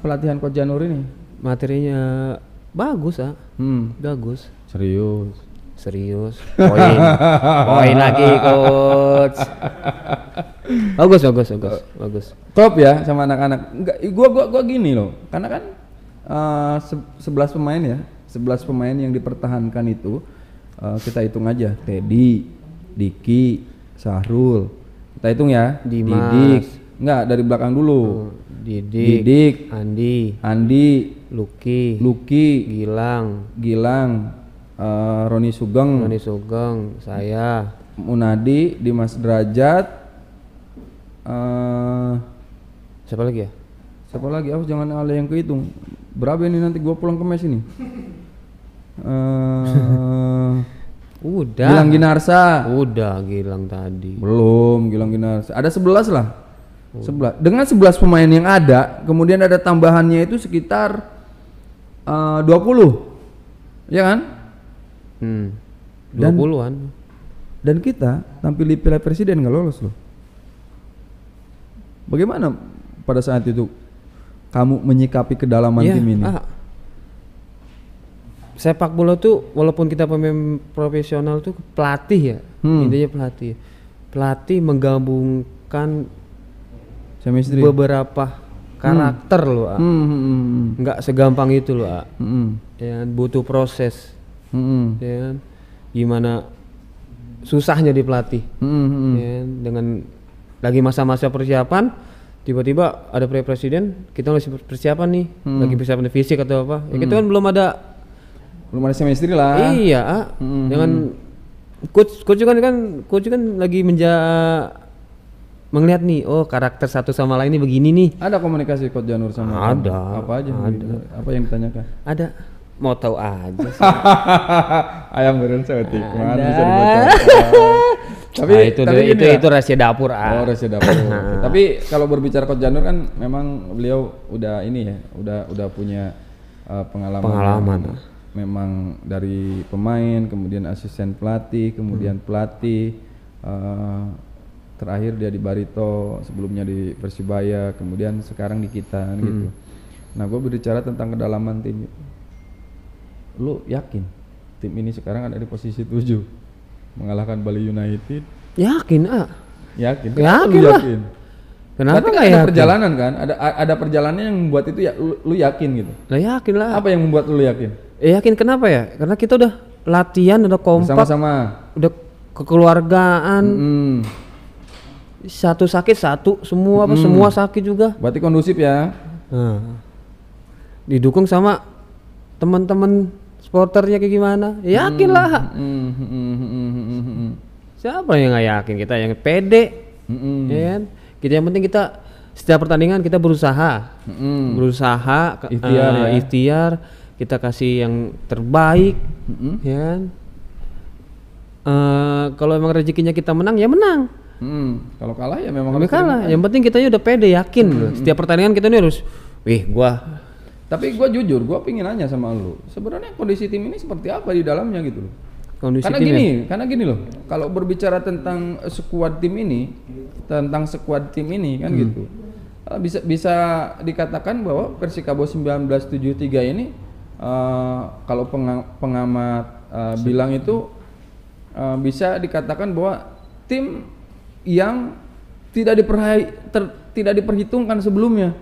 pelatihan coach Janur ini materinya bagus ah hmm. bagus serius serius poin poin lagi coach bagus bagus bagus eh, bagus top ya sama anak-anak enggak gua gua gua gini loh karena kan uh, sebelas pemain ya sebelas pemain yang dipertahankan itu uh, kita hitung aja Teddy Diki, Sahrul. Kita hitung ya. Dimas. Didik. Enggak, dari belakang dulu. Oh, Didik. Didik. Andi. Andi. Luki. Luki. Gilang. Gilang. Uh, Roni Sugeng. Roni Sugeng, saya. Munadi, Dimas Derajat. Uh, siapa lagi ya? Siapa lagi? Aku jangan ada yang kehitung. Berapa ini nanti gua pulang ke mes ini? Uh, Udah. Gilang Ginarsa. Udah Gilang tadi. Belum Gilang Ginarsa. Ada 11 lah. Udah. 11. Dengan 11 pemain yang ada, kemudian ada tambahannya itu sekitar uh, 20. Ya kan? Hmm. 20-an. Dan, dan kita tampil di Piala Presiden nggak lolos loh. Bagaimana pada saat itu kamu menyikapi kedalaman ya, tim ini? Ah sepak bola tuh walaupun kita pemain profesional tuh pelatih ya hmm. intinya pelatih pelatih menggabungkan Chemistry. beberapa karakter hmm. loh hmm, Hmm, hmm, hmm. nggak segampang itu loh hmm, Hmm. ya butuh proses hmm. hmm. ya gimana susahnya di pelatih hmm, hmm, hmm. ya dengan lagi masa-masa persiapan tiba-tiba ada pre presiden kita masih persiapan nih hmm. lagi persiapan fisik atau apa ya hmm. kita kan belum ada belum ada istri lah iya ah. hmm dengan coach coach kan kan coach kan lagi menja melihat nih oh karakter satu sama lain ini begini nih ada komunikasi coach Janur sama ada apa aja ada. apa yang ditanyakan ada mau tahu aja ayam goreng seperti mana bisa tapi nah, itu tapi itu, itu, ya? itu rahasia dapur ah. oh rahasia dapur tapi kalau berbicara coach Janur kan memang beliau udah ini ya udah udah punya uh, pengalaman pengalaman memang dari pemain, kemudian asisten pelatih, kemudian hmm. pelatih, uh, terakhir dia di Barito, sebelumnya di Persibaya, kemudian sekarang di kita kan, gitu. hmm. gitu. Nah, gue berbicara tentang kedalaman tim. Lu yakin tim ini sekarang ada di posisi 7 mengalahkan Bali United? Yakin ah. Yakin. Yakin. yakin. Lah. Kenapa Berarti kan ada yakin? perjalanan kan? Ada ada perjalanan yang membuat itu ya lu, lu yakin gitu. Lah yakin lah. Apa yang membuat lu yakin? Eh, yakin kenapa ya? Karena kita udah latihan udah kompak. Sama-sama. Udah kekeluargaan. Mm-hmm. Satu sakit satu, semua apa semua sakit juga. Berarti kondusif ya. Hmm. Didukung sama teman-teman sporternya kayak gimana? Ya, yakin lah. Mm, -hmm. Siapa yang nggak yakin kita yang pede? Ya kan? Kita yang penting kita setiap pertandingan kita berusaha, berusaha, ikhtiar, uh, ya. ikhtiar kita kasih yang terbaik mm-hmm. ya uh, kalau emang rezekinya kita menang ya menang mm. kalau kalah ya memang harus kalah yang penting kita udah pede yakin mm-hmm. setiap pertandingan kita ini harus wih gua tapi gua jujur gua pingin nanya sama lu sebenarnya kondisi tim ini seperti apa di dalamnya gitu loh kondisi karena ya? gini ya? karena gini loh kalau berbicara tentang eh, sekuat tim ini tentang sekuat tim ini kan hmm. gitu eh, bisa bisa dikatakan bahwa Persikabo 1973 ini uh, kalau pengamat uh, bilang itu uh, bisa dikatakan bahwa tim yang tidak diperhai ter, tidak diperhitungkan sebelumnya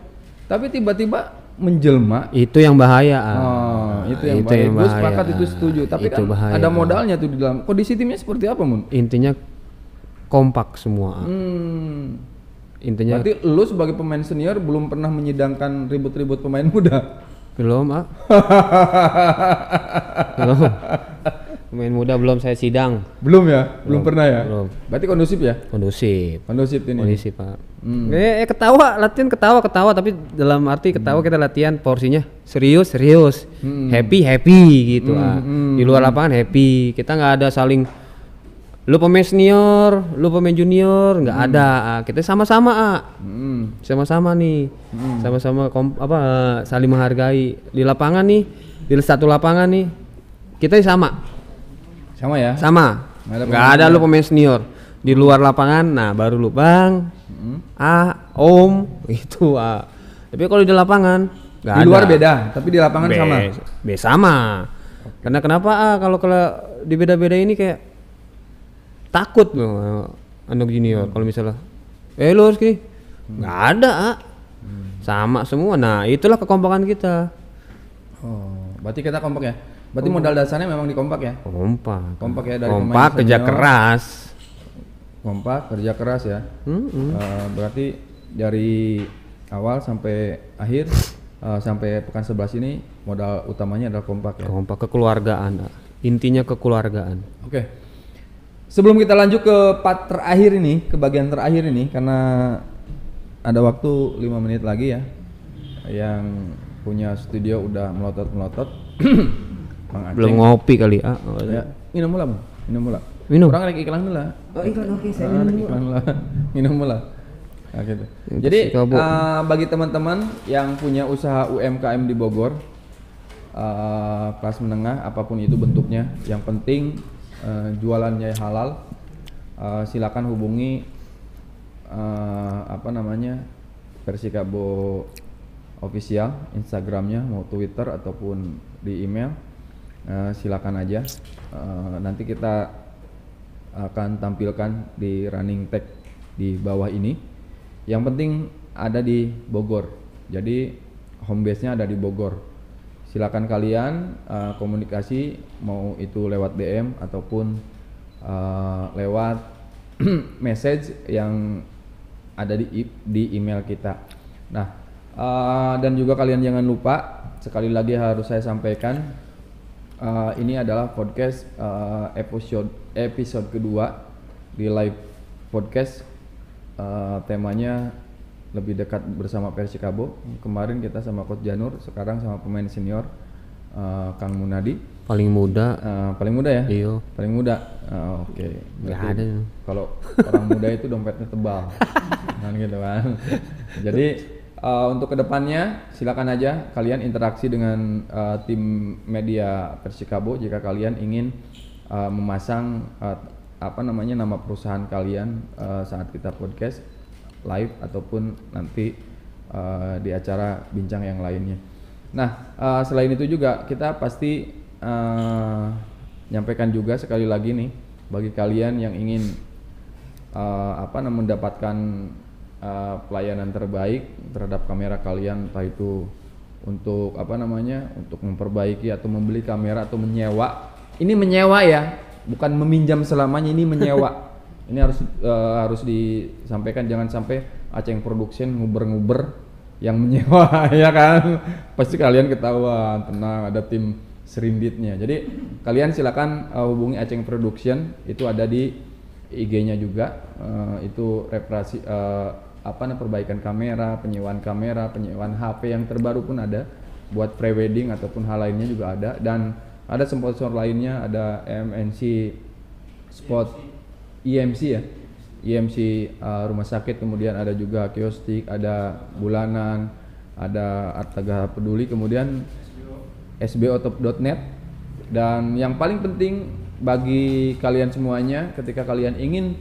tapi tiba-tiba menjelma itu yang bahaya oh, ah, itu yang itu bahaya, yang bahaya. gue itu setuju tapi itu kan ada modalnya tuh di dalam kondisi timnya seperti apa mun intinya kompak semua hmm. intinya berarti lu sebagai pemain senior belum pernah menyidangkan ribut-ribut pemain muda belum, ah. belum. Pemain muda belum saya sidang. Belum ya? Belum, belum pernah ya? Belum. Berarti kondusif ya? Kondusif. Kondusif ini. Kondusif, Pak. Hmm. Eh, eh ketawa, latihan ketawa-ketawa tapi dalam arti ketawa hmm. kita latihan porsinya serius, serius. Hmm. Happy, happy gitu, hmm. ah. Hmm. Di luar lapangan happy. Kita nggak ada saling lu pemain senior, lu pemain junior, nggak hmm. ada. Ah. Kita sama-sama, ah. Hmm. sama-sama nih, hmm. sama-sama kom- apa saling menghargai di lapangan nih, di satu lapangan nih, kita sama. Sama ya? Sama. Nggak ada, ada lu ya? pemain senior di luar lapangan, nah baru lu bang, hmm. ah, om, itu ah. Tapi kalau di lapangan, gak di luar beda, tapi di lapangan Be- sama. Be sama. Karena kenapa ah kalau kalau di beda-beda ini kayak takut loh anak junior hmm. kalau misalnya eh lu harus gini hmm. nggak gak ada hmm. sama semua nah itulah kekompakan kita oh berarti kita kompak ya berarti kompak. modal dasarnya memang dikompak ya kompak kompak ya dari kompak kerja keras kompak kerja keras ya hmm, hmm. Uh, berarti dari awal sampai akhir uh, sampai pekan sebelas ini modal utamanya adalah kompak ya kompak kekeluargaan intinya kekeluargaan oke okay. Sebelum kita lanjut ke part terakhir ini, ke bagian terakhir ini karena ada waktu 5 menit lagi ya. Yang punya studio udah melotot-melotot. Belum ngopi kali ah. Oh, ya. Minum mula, minum mula. Minum. Orang lagi iklan dulu lah. Oh, iklan oke, okay. saya minum Iklan lah. minum mula. Nah, gitu. Jadi uh, bagi teman-teman yang punya usaha UMKM di Bogor, uh, kelas menengah apapun itu bentuknya, yang penting uh, jualannya halal uh, silakan hubungi uh, apa namanya Persikabo official Instagramnya mau Twitter ataupun di email uh, silakan aja uh, nanti kita akan tampilkan di running tag di bawah ini yang penting ada di Bogor jadi home base nya ada di Bogor silakan kalian uh, komunikasi mau itu lewat DM ataupun uh, lewat message yang ada di di email kita. Nah, uh, dan juga kalian jangan lupa sekali lagi harus saya sampaikan uh, ini adalah podcast uh, episode episode kedua di live podcast uh, temanya lebih dekat bersama Persikabo. Kemarin kita sama Coach Janur, sekarang sama pemain senior uh, Kang Munadi. Paling muda. Uh, paling muda ya? Iya. Paling muda. Uh, Oke. Okay. Berarti ada. Kalau orang muda itu dompetnya tebal, kan gitu kan. Jadi uh, untuk kedepannya silakan aja kalian interaksi dengan uh, tim media Persikabo jika kalian ingin uh, memasang uh, apa namanya nama perusahaan kalian uh, saat kita podcast live ataupun nanti uh, di acara bincang yang lainnya. Nah, uh, selain itu juga kita pasti uh, nyampaikan juga sekali lagi nih bagi kalian yang ingin uh, apa namun mendapatkan uh, pelayanan terbaik terhadap kamera kalian entah itu untuk apa namanya untuk memperbaiki atau membeli kamera atau menyewa ini menyewa ya bukan meminjam selamanya ini menyewa ini harus uh, harus disampaikan jangan sampai Aceh Production nguber-nguber yang menyewa ya kan pasti kalian ketahuan tenang ada tim serinditnya jadi kalian silakan uh, hubungi Aceh Production itu ada di IG-nya juga uh, itu reparasi uh, apa namanya perbaikan kamera penyewaan kamera penyewaan HP yang terbaru pun ada buat pre-wedding ataupun hal lainnya juga ada dan ada sponsor lainnya ada MNC Spot IMC e ya IMC e uh, rumah sakit kemudian ada juga kiostik ada bulanan ada Artaga Peduli kemudian sbotop.net dan yang paling penting bagi kalian semuanya ketika kalian ingin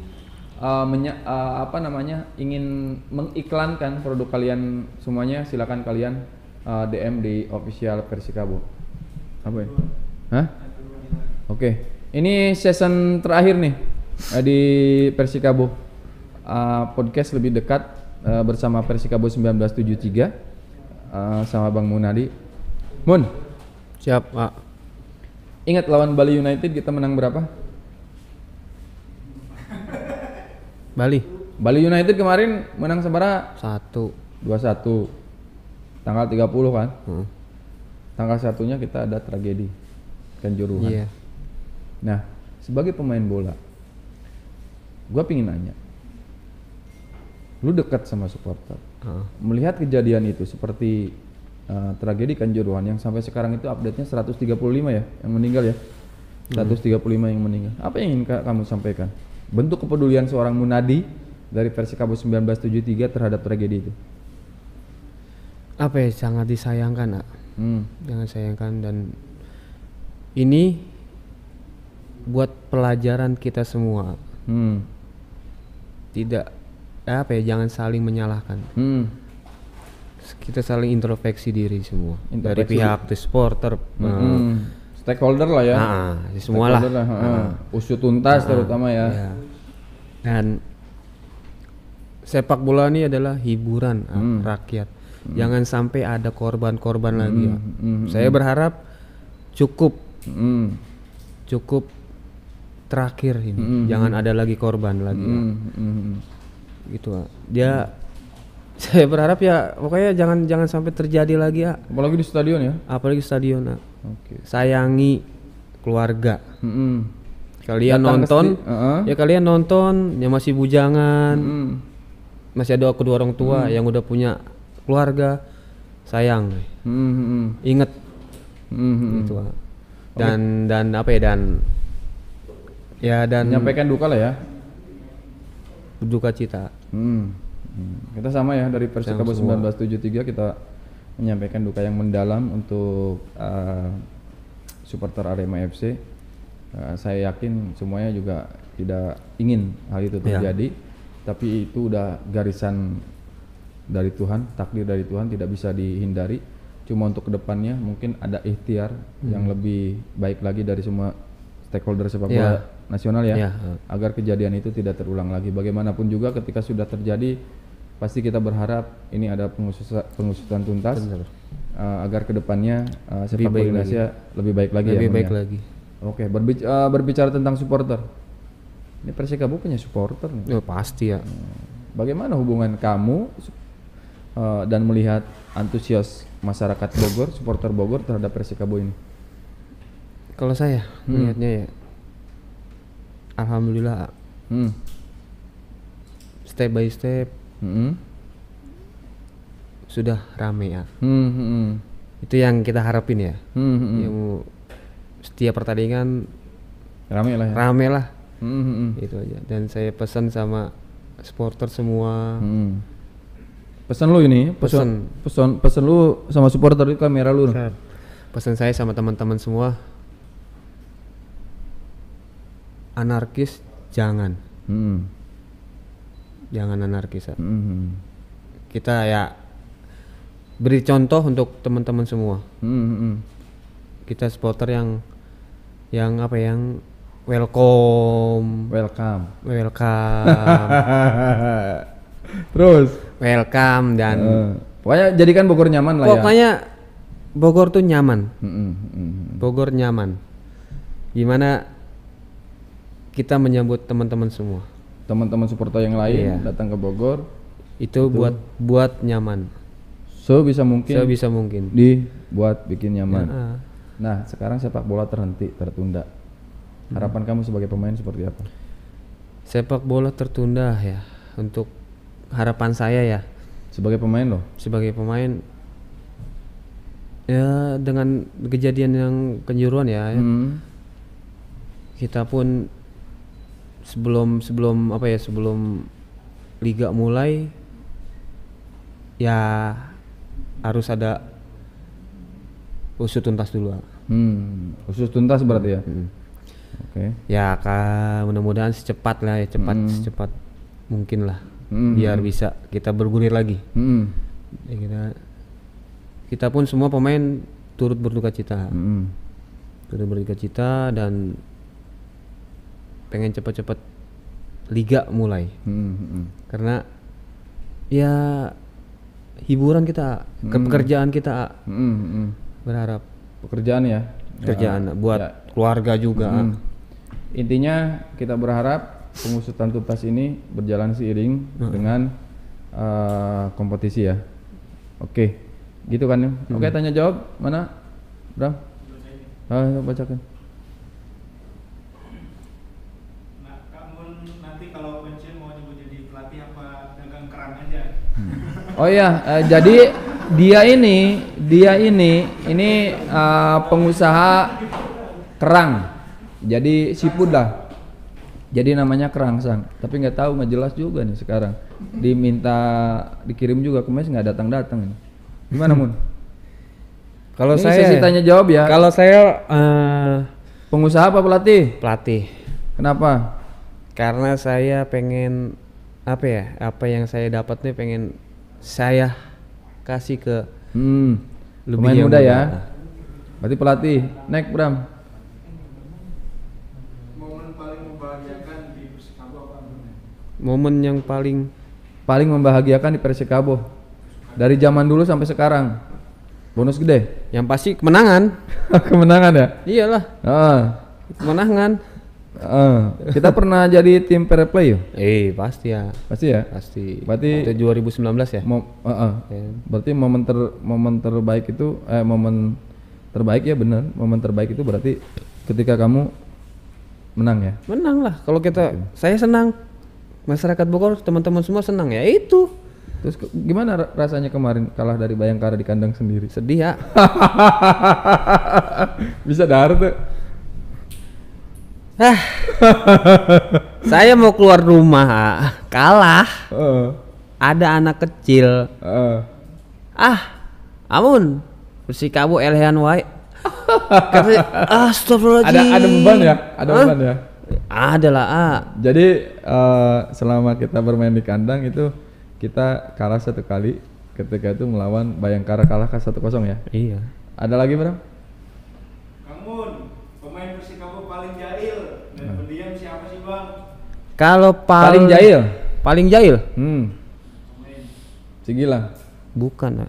uh, menya, uh, apa namanya ingin mengiklankan produk kalian semuanya silakan kalian uh, DM di official Persikabo apa ya? Hah? Oke, okay. ini season terakhir nih. Eh, di Persikabo uh, podcast lebih dekat uh, bersama Persikabo 1973 uh, sama Bang Munadi. Mun. Siap, Pak. Ingat lawan Bali United kita menang berapa? Bali. Bali United kemarin menang sebera satu dua satu tanggal 30 kan hmm. tanggal satunya kita ada tragedi kanjuruhan yeah. nah sebagai pemain bola gue pingin nanya lu dekat sama supporter uh. melihat kejadian itu seperti uh, tragedi kanjuruhan yang sampai sekarang itu update-nya 135 ya yang meninggal ya 135 hmm. yang meninggal apa yang ingin kamu sampaikan bentuk kepedulian seorang Munadi dari versi Kabus 1973 terhadap tragedi itu apa ya sangat disayangkan nak hmm. sangat sayangkan dan ini buat pelajaran kita semua hmm tidak apa ya jangan saling menyalahkan hmm. kita saling introspeksi diri semua introfeksi. dari pihak the supporter hmm. Uh, stakeholder lah ya nah, semualah lah, nah. Uh, usut tuntas nah, terutama ya. ya dan sepak bola ini adalah hiburan hmm. rakyat hmm. jangan sampai ada korban-korban hmm. lagi ya. Hmm, hmm. saya hmm. berharap cukup hmm. cukup terakhir ini. Mm -hmm. Jangan ada lagi korban lagi. Mm -hmm. ya. Mm-hmm. Mm-hmm. Gitu. Ah. Dia mm. saya berharap ya pokoknya jangan jangan sampai terjadi lagi ya. Apalagi di stadion ya. Apalagi stadion. Ya. Ah. Okay. Sayangi keluarga. Mm -hmm. Kalian Datang nonton, uh -huh. ya kalian nonton, yang masih bujangan, mm -hmm. masih ada kedua orang tua mm. yang udah punya keluarga, sayang, mm -hmm. inget, mm -hmm. gitu. Dan okay. dan apa ya dan ya dan menyampaikan duka lah ya duka cita hmm. kita sama ya dari Persikabo 1973 kita menyampaikan duka yang mendalam untuk uh, supporter Arema FC uh, saya yakin semuanya juga tidak ingin hal itu ya. terjadi ya. tapi itu udah garisan dari Tuhan takdir dari Tuhan tidak bisa dihindari cuma untuk kedepannya mungkin ada ikhtiar hmm. yang lebih baik lagi dari semua stakeholder sepak ya. bola ya nasional ya, ya. agar kejadian itu tidak terulang lagi. Bagaimanapun juga ketika sudah terjadi pasti kita berharap ini ada pengususan, pengusutan tuntas Uh, agar kedepannya uh, sepak bola Indonesia lagi. lebih baik lagi. Lebih ya, baik ya. lagi. Oke, okay. berbicara, uh, berbicara tentang supporter. Ini Persikabo punya supporter nih. Ya, pasti ya. Hmm. Bagaimana hubungan kamu uh, dan melihat antusias masyarakat Bogor, supporter Bogor terhadap Persikabo ini? Kalau saya hmm. melihatnya ya alhamdulillah hmm. step by step hmm. sudah rame ya hmm, hmm. itu yang kita harapin ya hmm, hmm. Ya, setiap pertandingan rame lah ya. rame lah hmm, hmm, hmm. itu aja dan saya pesan sama supporter semua hmm. pesan lu ini pesan pesan pesan lu sama supporter itu kamera lu pesan saya sama teman-teman semua anarkis jangan hmm. jangan anarkis hmm. kita ya beri contoh untuk teman-teman semua hmm. kita supporter yang yang apa yang welcome welcome welcome terus welcome dan uh, pokoknya jadikan Bogor nyaman lah ya. pokoknya ya. Bogor tuh nyaman -hmm. Bogor nyaman gimana kita menyambut teman-teman semua. Teman-teman supporter yang lain iya. datang ke Bogor. Itu, itu buat buat nyaman. So bisa mungkin. So bisa mungkin. di buat bikin nyaman. Ya, Nah, sekarang sepak bola terhenti, tertunda. Hmm. Harapan hmm. kamu sebagai pemain seperti apa? Sepak bola tertunda ya untuk harapan saya ya. Sebagai pemain loh. Sebagai pemain ya dengan kejadian yang kenjuruan ya. Hmm. Kita pun sebelum sebelum apa ya sebelum liga mulai ya harus ada usut tuntas dulu hmm, usut tuntas berarti ya hmm. oke okay. ya kan mudah-mudahan secepat lah ya cepat hmm. secepat mungkin lah hmm. biar bisa kita bergulir lagi hmm. ya kita kita pun semua pemain turut berduka cita hmm. turut berduka cita dan pengen cepet-cepet liga mulai hmm, hmm. karena ya hiburan kita hmm. pekerjaan kita hmm, hmm. berharap pekerjaan ya kerjaan ya, buat ya. keluarga juga hmm. intinya kita berharap pengusutan tuntas ini berjalan seiring hmm. dengan uh, kompetisi ya oke gitu kan ya? oke okay, hmm. tanya jawab mana Bram? Ah, bacakan. Oh iya, uh, jadi dia ini, dia ini, ini uh, pengusaha kerang. Jadi siput lah. Jadi namanya kerang sang. Tapi nggak tahu nggak jelas juga nih sekarang. Diminta dikirim juga ke mes nggak datang datang ini. Gimana mun? Kalau saya sesi tanya jawab ya. Kalau saya uh, pengusaha apa pelatih? Pelatih. Kenapa? Karena saya pengen apa ya? Apa yang saya dapat nih pengen saya kasih ke hmm, lebih pemain muda, muda ya. Berarti pelatih, naik Bram. Momen paling membahagiakan di Persikabo apa? Momen yang paling paling membahagiakan di Persikabo dari zaman dulu sampai sekarang. Bonus gede. Yang pasti kemenangan. kemenangan ya? Iyalah. Ah. Kemenangan. Uh, kita pernah jadi tim fair play yuk? Eh pasti ya. Pasti ya. Pasti. Berarti Waktu 2019 ya. Mom, uh, eh, uh, eh. yeah. Berarti momen ter momen terbaik itu eh momen terbaik ya benar. Momen terbaik itu berarti ketika kamu menang ya. Menang lah. Kalau kita, okay. saya senang. Masyarakat Bogor, teman-teman semua senang ya. Itu. Terus gimana rasanya kemarin kalah dari Bayangkara di kandang sendiri? Sedih ya. Bisa darat tuh. Ah. saya mau keluar rumah, kalah. Uh. Ada anak kecil. Uh. Ah, amun, si kamu elehan wae. Astagfirullahaladzim. Ada ada beban ya? Ada beban ya? Ada lah. Ah. Jadi uh, selama kita bermain di kandang itu kita kalah satu kali ketika itu melawan Bayangkara kalah satu kosong ya? Iya. Ada lagi berapa Kalau pal paling jahil. Paling jahil? Hmm. Segila. Bukan,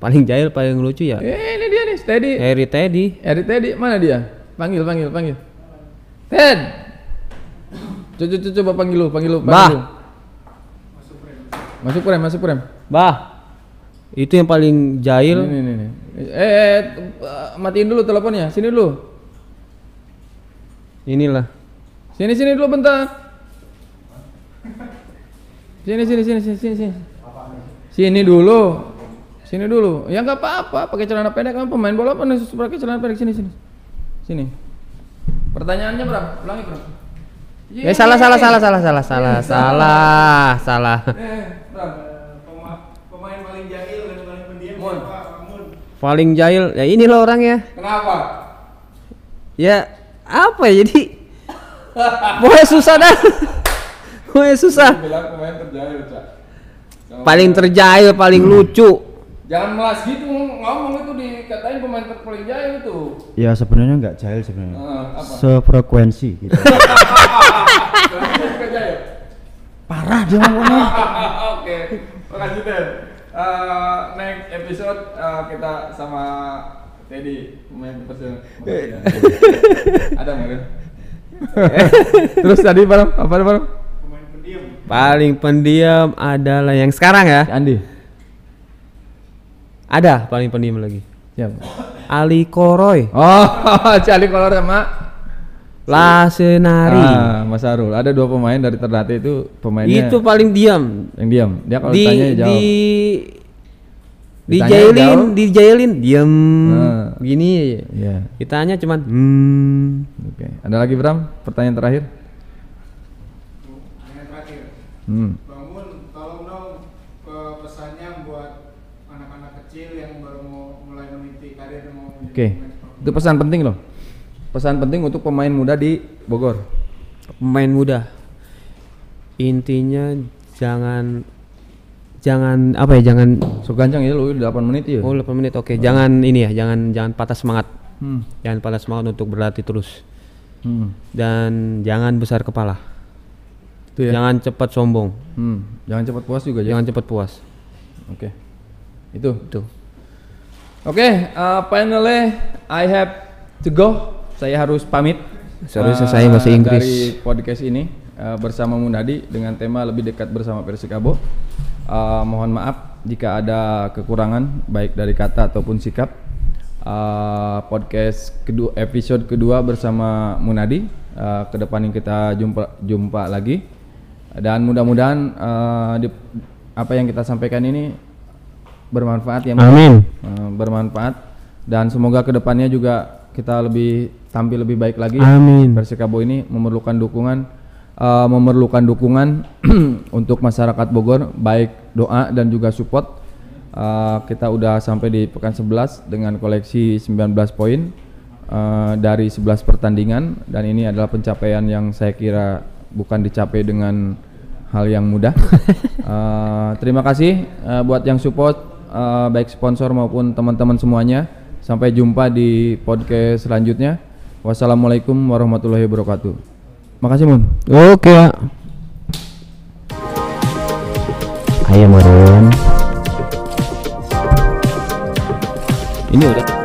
Paling jahil paling lucu ya? Eh, ini dia nih, Teddy. Harry Teddy. Harry Teddy, mana dia? Panggil, panggil, panggil. Ted. Coba coba, coba panggil lu, panggil lu, panggil bah. lu. Masuk prem. Masuk prem, masuk prem. Bah. Itu yang paling jahil. Ini, ini, ini. Eh, eh, eh matiin dulu teleponnya. Sini dulu. Inilah. Sini sini dulu bentar. Sini sini sini sini sini. Sini dulu. Sini dulu. Ya nggak apa-apa, pakai celana pendek kan pemain bola pun pakai celana pendek sini sini. Sini. Pertanyaannya berapa? Ulangi berapa? Ya, eh salah salah salah salah salah salah eh, salah salah. salah eh, Pemain paling jahil dan paling pendiam Paling jahil ya ini loh orangnya. Kenapa? Ya apa ya jadi Pokoknya susah dah. Pokoknya susah. Terjahil, paling terjahil, paling hmm. lucu. Jangan melas gitu ngomong itu dikatain pemain paling jahil itu. Ya sebenarnya nggak jahil sebenarnya. Uh, Sefrekuensi gitu. Parah dia ngomongnya. Oke, makasih Den. Uh, eh, next episode uh, kita sama Teddy pemain personal. Eh. Ada nggak? Terus tadi Param, apa Param? Pemain pendiam. Paling pendiam adalah yang sekarang ya. Andi. Ada paling pendiam lagi. Siapa? Ali Koroy. Oh, si Ali Koroy sama Lasenari. Ah, Mas Arul. Ada dua pemain dari Ternate itu pemainnya. Itu paling diam. Yang diam. Dia kalau di, tanya jawab. Di dijailin dijailin diem nah. gini yeah. ditanya cuman hmm. oke okay. ada lagi Bram pertanyaan terakhir pertanyaan terakhir hmm. bangun tolong dong pesannya buat anak-anak kecil yang baru mau mulai meniti karir mau oke okay. itu pesan penting loh pesan penting untuk pemain muda di Bogor pemain muda intinya jangan jangan apa ya jangan so ganjang ya lu 8 menit ya oh 8 menit oke okay. Oh. jangan ini ya jangan jangan patah semangat hmm. jangan patah semangat untuk berlatih terus hmm. dan jangan besar kepala itu ya? jangan cepat sombong hmm. jangan cepat puas juga jangan cepat puas oke okay. itu itu oke okay, uh, eh, finally I have to go saya harus pamit selesai eh, uh, bahasa Inggris. Dari podcast ini uh, bersama Munadi dengan tema lebih dekat bersama Persikabo. Uh, mohon maaf jika ada kekurangan baik dari kata ataupun sikap. Uh, podcast kedua episode kedua bersama Munadi. Uh, eh, yang kita jumpa jumpa lagi dan mudah-mudahan uh, apa yang kita sampaikan ini bermanfaat ya. Amin. bermanfaat dan semoga kedepannya juga kita lebih tampil lebih baik lagi. Amin. Persikabo ini memerlukan dukungan uh, memerlukan dukungan untuk masyarakat Bogor baik doa dan juga support uh, kita udah sampai di pekan 11 dengan koleksi 19 poin uh, dari 11 pertandingan dan ini adalah pencapaian yang saya kira bukan dicapai dengan hal yang mudah uh, terima kasih uh, buat yang support uh, baik sponsor maupun teman-teman semuanya sampai jumpa di podcast selanjutnya wassalamualaikum warahmatullahi wabarakatuh Makasih Mun. Oke ya. Ayo Mun. Ini udah.